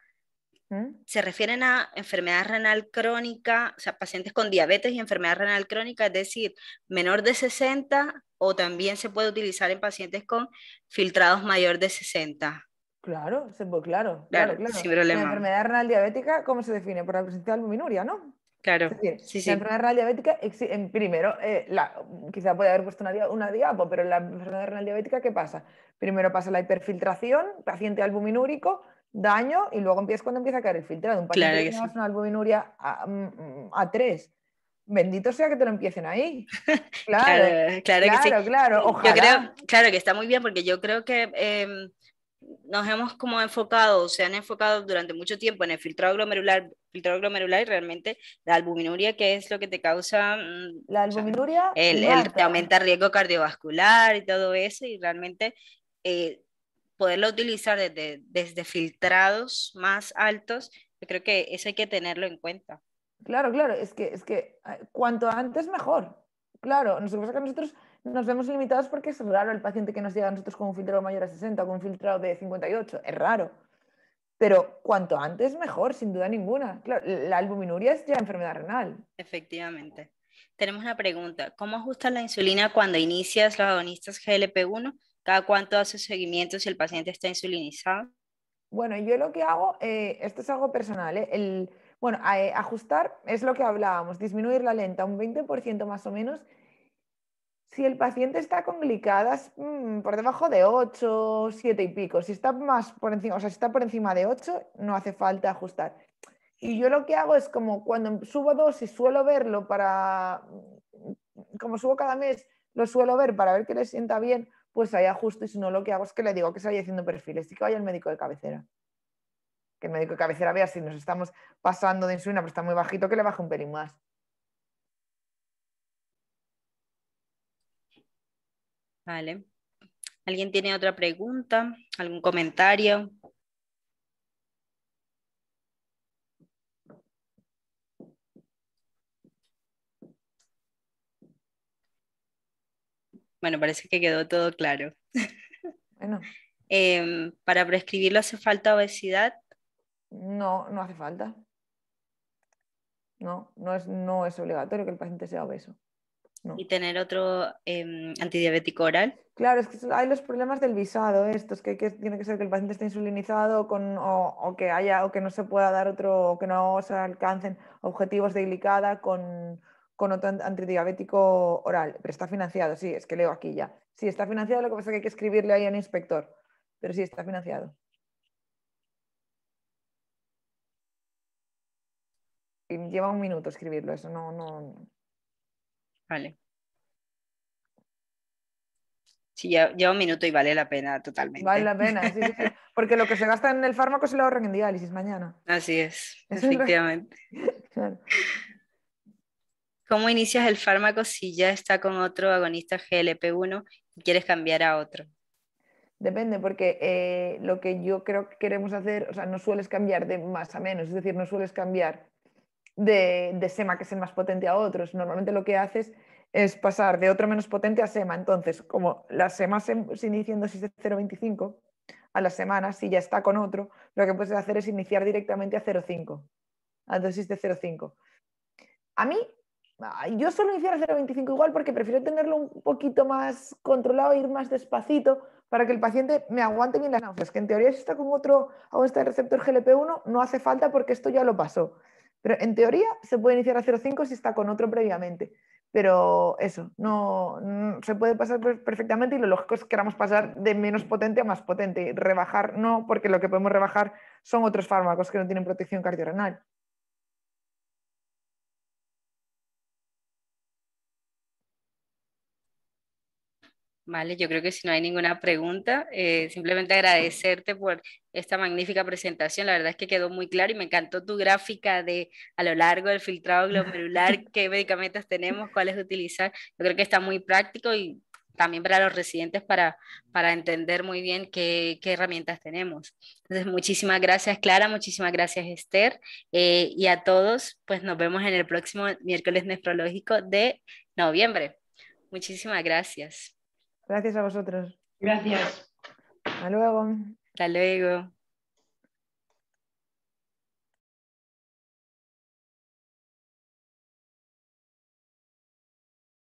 ¿Mm? ¿Se refieren a enfermedad renal crónica, o sea, pacientes con diabetes y enfermedad renal crónica, es decir, menor de 60 o también se puede utilizar en pacientes con filtrados mayor de 60? Claro, claro, claro, claro. enfermedad renal diabética, ¿cómo se define? Por la presencia de albuminuria, ¿no? Claro. la enfermedad renal diabética, en primero, eh, la, quizá puede haber puesto una, diapo, pero la enfermedad renal diabética, ¿qué pasa? Primero pasa la hiperfiltración, paciente albuminúrico, daño, y luego empieza cuando empieza a caer el filtrado. Un paciente que tiene una albuminuria a, 3 mm, mm, bendito sea que te lo empiecen ahí. Claro, claro, que sí. Claro, ojalá. Yo creo, claro que está muy bien porque yo creo que em, nos hemos como enfocado, se han enfocado durante mucho tiempo en el filtrado glomerular, filtrado glomerular y realmente la albuminuria, que es lo que te causa... Mm, la albuminuria... el, te aumenta el riesgo cardiovascular y todo eso y realmente... Eh, poderlo utilizar desde, desde filtrados más altos, yo creo que eso hay que tenerlo en cuenta. Claro, claro, es que, es que eh, cuanto antes mejor. Claro, nosotros, nosotros nos vemos limitados porque es raro el paciente que nos llega a nosotros con un filtrado mayor a 60 o con un filtrado de 58, es raro. Pero cuanto antes mejor, sin duda ninguna. la albuminuria es ya enfermedad renal. Efectivamente. Tenemos una pregunta. ¿Cómo ajustas la insulina cuando inicias los agonistas GLP-1? ¿Cada cuánto haces seguimiento si el paciente está insulinizado? Bueno, yo lo que hago, eh, esto es algo personal, eh, el, bueno, eh, ajustar es lo que hablábamos, disminuir la lenta un 20% más o menos si el paciente está con glicadas mm, por debajo de 8, 7 y pico, si está más por encima, o sea, está por encima de 8, no hace falta ajustar. Y yo lo que hago es como cuando subo dosis suelo verlo para, mm, como subo cada mes, lo suelo ver para ver que le sienta bien, pues hay ajusto y si no lo que hago es que le digo que se vaya haciendo perfiles y que vaya al médico de cabecera. Que el médico de cabecera vea si nos estamos pasando de insulina, pero está muy bajito, que le baje un pelín más. Vale. ¿Alguien tiene otra pregunta? ¿Algún comentario? Bueno, parece que quedó todo claro. Bueno. Em, ¿Para prescribirlo hace falta obesidad? No, no hace falta. No, no es, no es obligatorio que el paciente sea obeso. Y tener otro em, antidiabético oral. Claro, es que hay los problemas del visado, ¿eh? esto que, que tiene que ser que el paciente esté insulinizado o, que haya o que no se pueda dar otro, o que no se alcancen objetivos de glicada con, con otro antidiabético oral. Pero está financiado, sí, es que leo aquí ya. Sí, está financiado, lo que pasa es que hay que escribirle ahí al inspector, pero sí, está financiado. lleva un minuto escribirlo, eso no, no, Vale. Sí, ya un minuto y vale la pena totalmente. Vale la pena, porque lo que se gasta en el fármaco se lo ahorran en diálisis mañana. Así es, efectivamente. claro. ¿Cómo inicias el fármaco si ya está con otro agonista GLP-1 y quieres cambiar a otro? Depende, porque eh, lo que yo creo que queremos hacer, o sea, no sueles cambiar de más a menos, es decir, no sueles cambiar de, SEMA, que es el más potente, a otros. Normalmente lo que haces es pasar de otro menos potente a SEMA. Entonces, como la SEMA se, inicia en dosis de 0,25 a la semana, si ya está con otro, lo que puedes hacer es iniciar directamente a 0,5, a dosis de 0,5. A mí yo suelo iniciar a 0,25 igual porque prefiero tenerlo un poquito más controlado, e ir más despacito para que el paciente me aguante bien las náuseas. Que en teoría si está con otro está el receptor GLP-1 no hace falta porque esto ya lo pasó. Pero en teoría se puede iniciar a 0,5 si está con otro previamente. Pero eso, no, mm, se puede pasar perfectamente y lo lógico es que queramos pasar de menos potente a más potente. Rebajar no, porque lo que podemos rebajar son otros fármacos que no tienen protección cardiorrenal. Vale, yo creo que si no hay ninguna pregunta, eh, simplemente agradecerte por esta magnífica presentación. La verdad es que quedó muy claro y me encantó tu gráfica de a lo largo del filtrado glomerular, qué medicamentos tenemos, cuáles utilizar. Yo creo que está muy práctico y también para los residentes para, para entender muy bien qué, qué herramientas tenemos. Entonces, muchísimas gracias Clara, muchísimas gracias Esther eh, y a todos, pues nos vemos en el próximo miércoles nefrológico de noviembre. Muchísimas gracias. Gracias a vosotros. Gracias. Hasta luego. Hasta luego.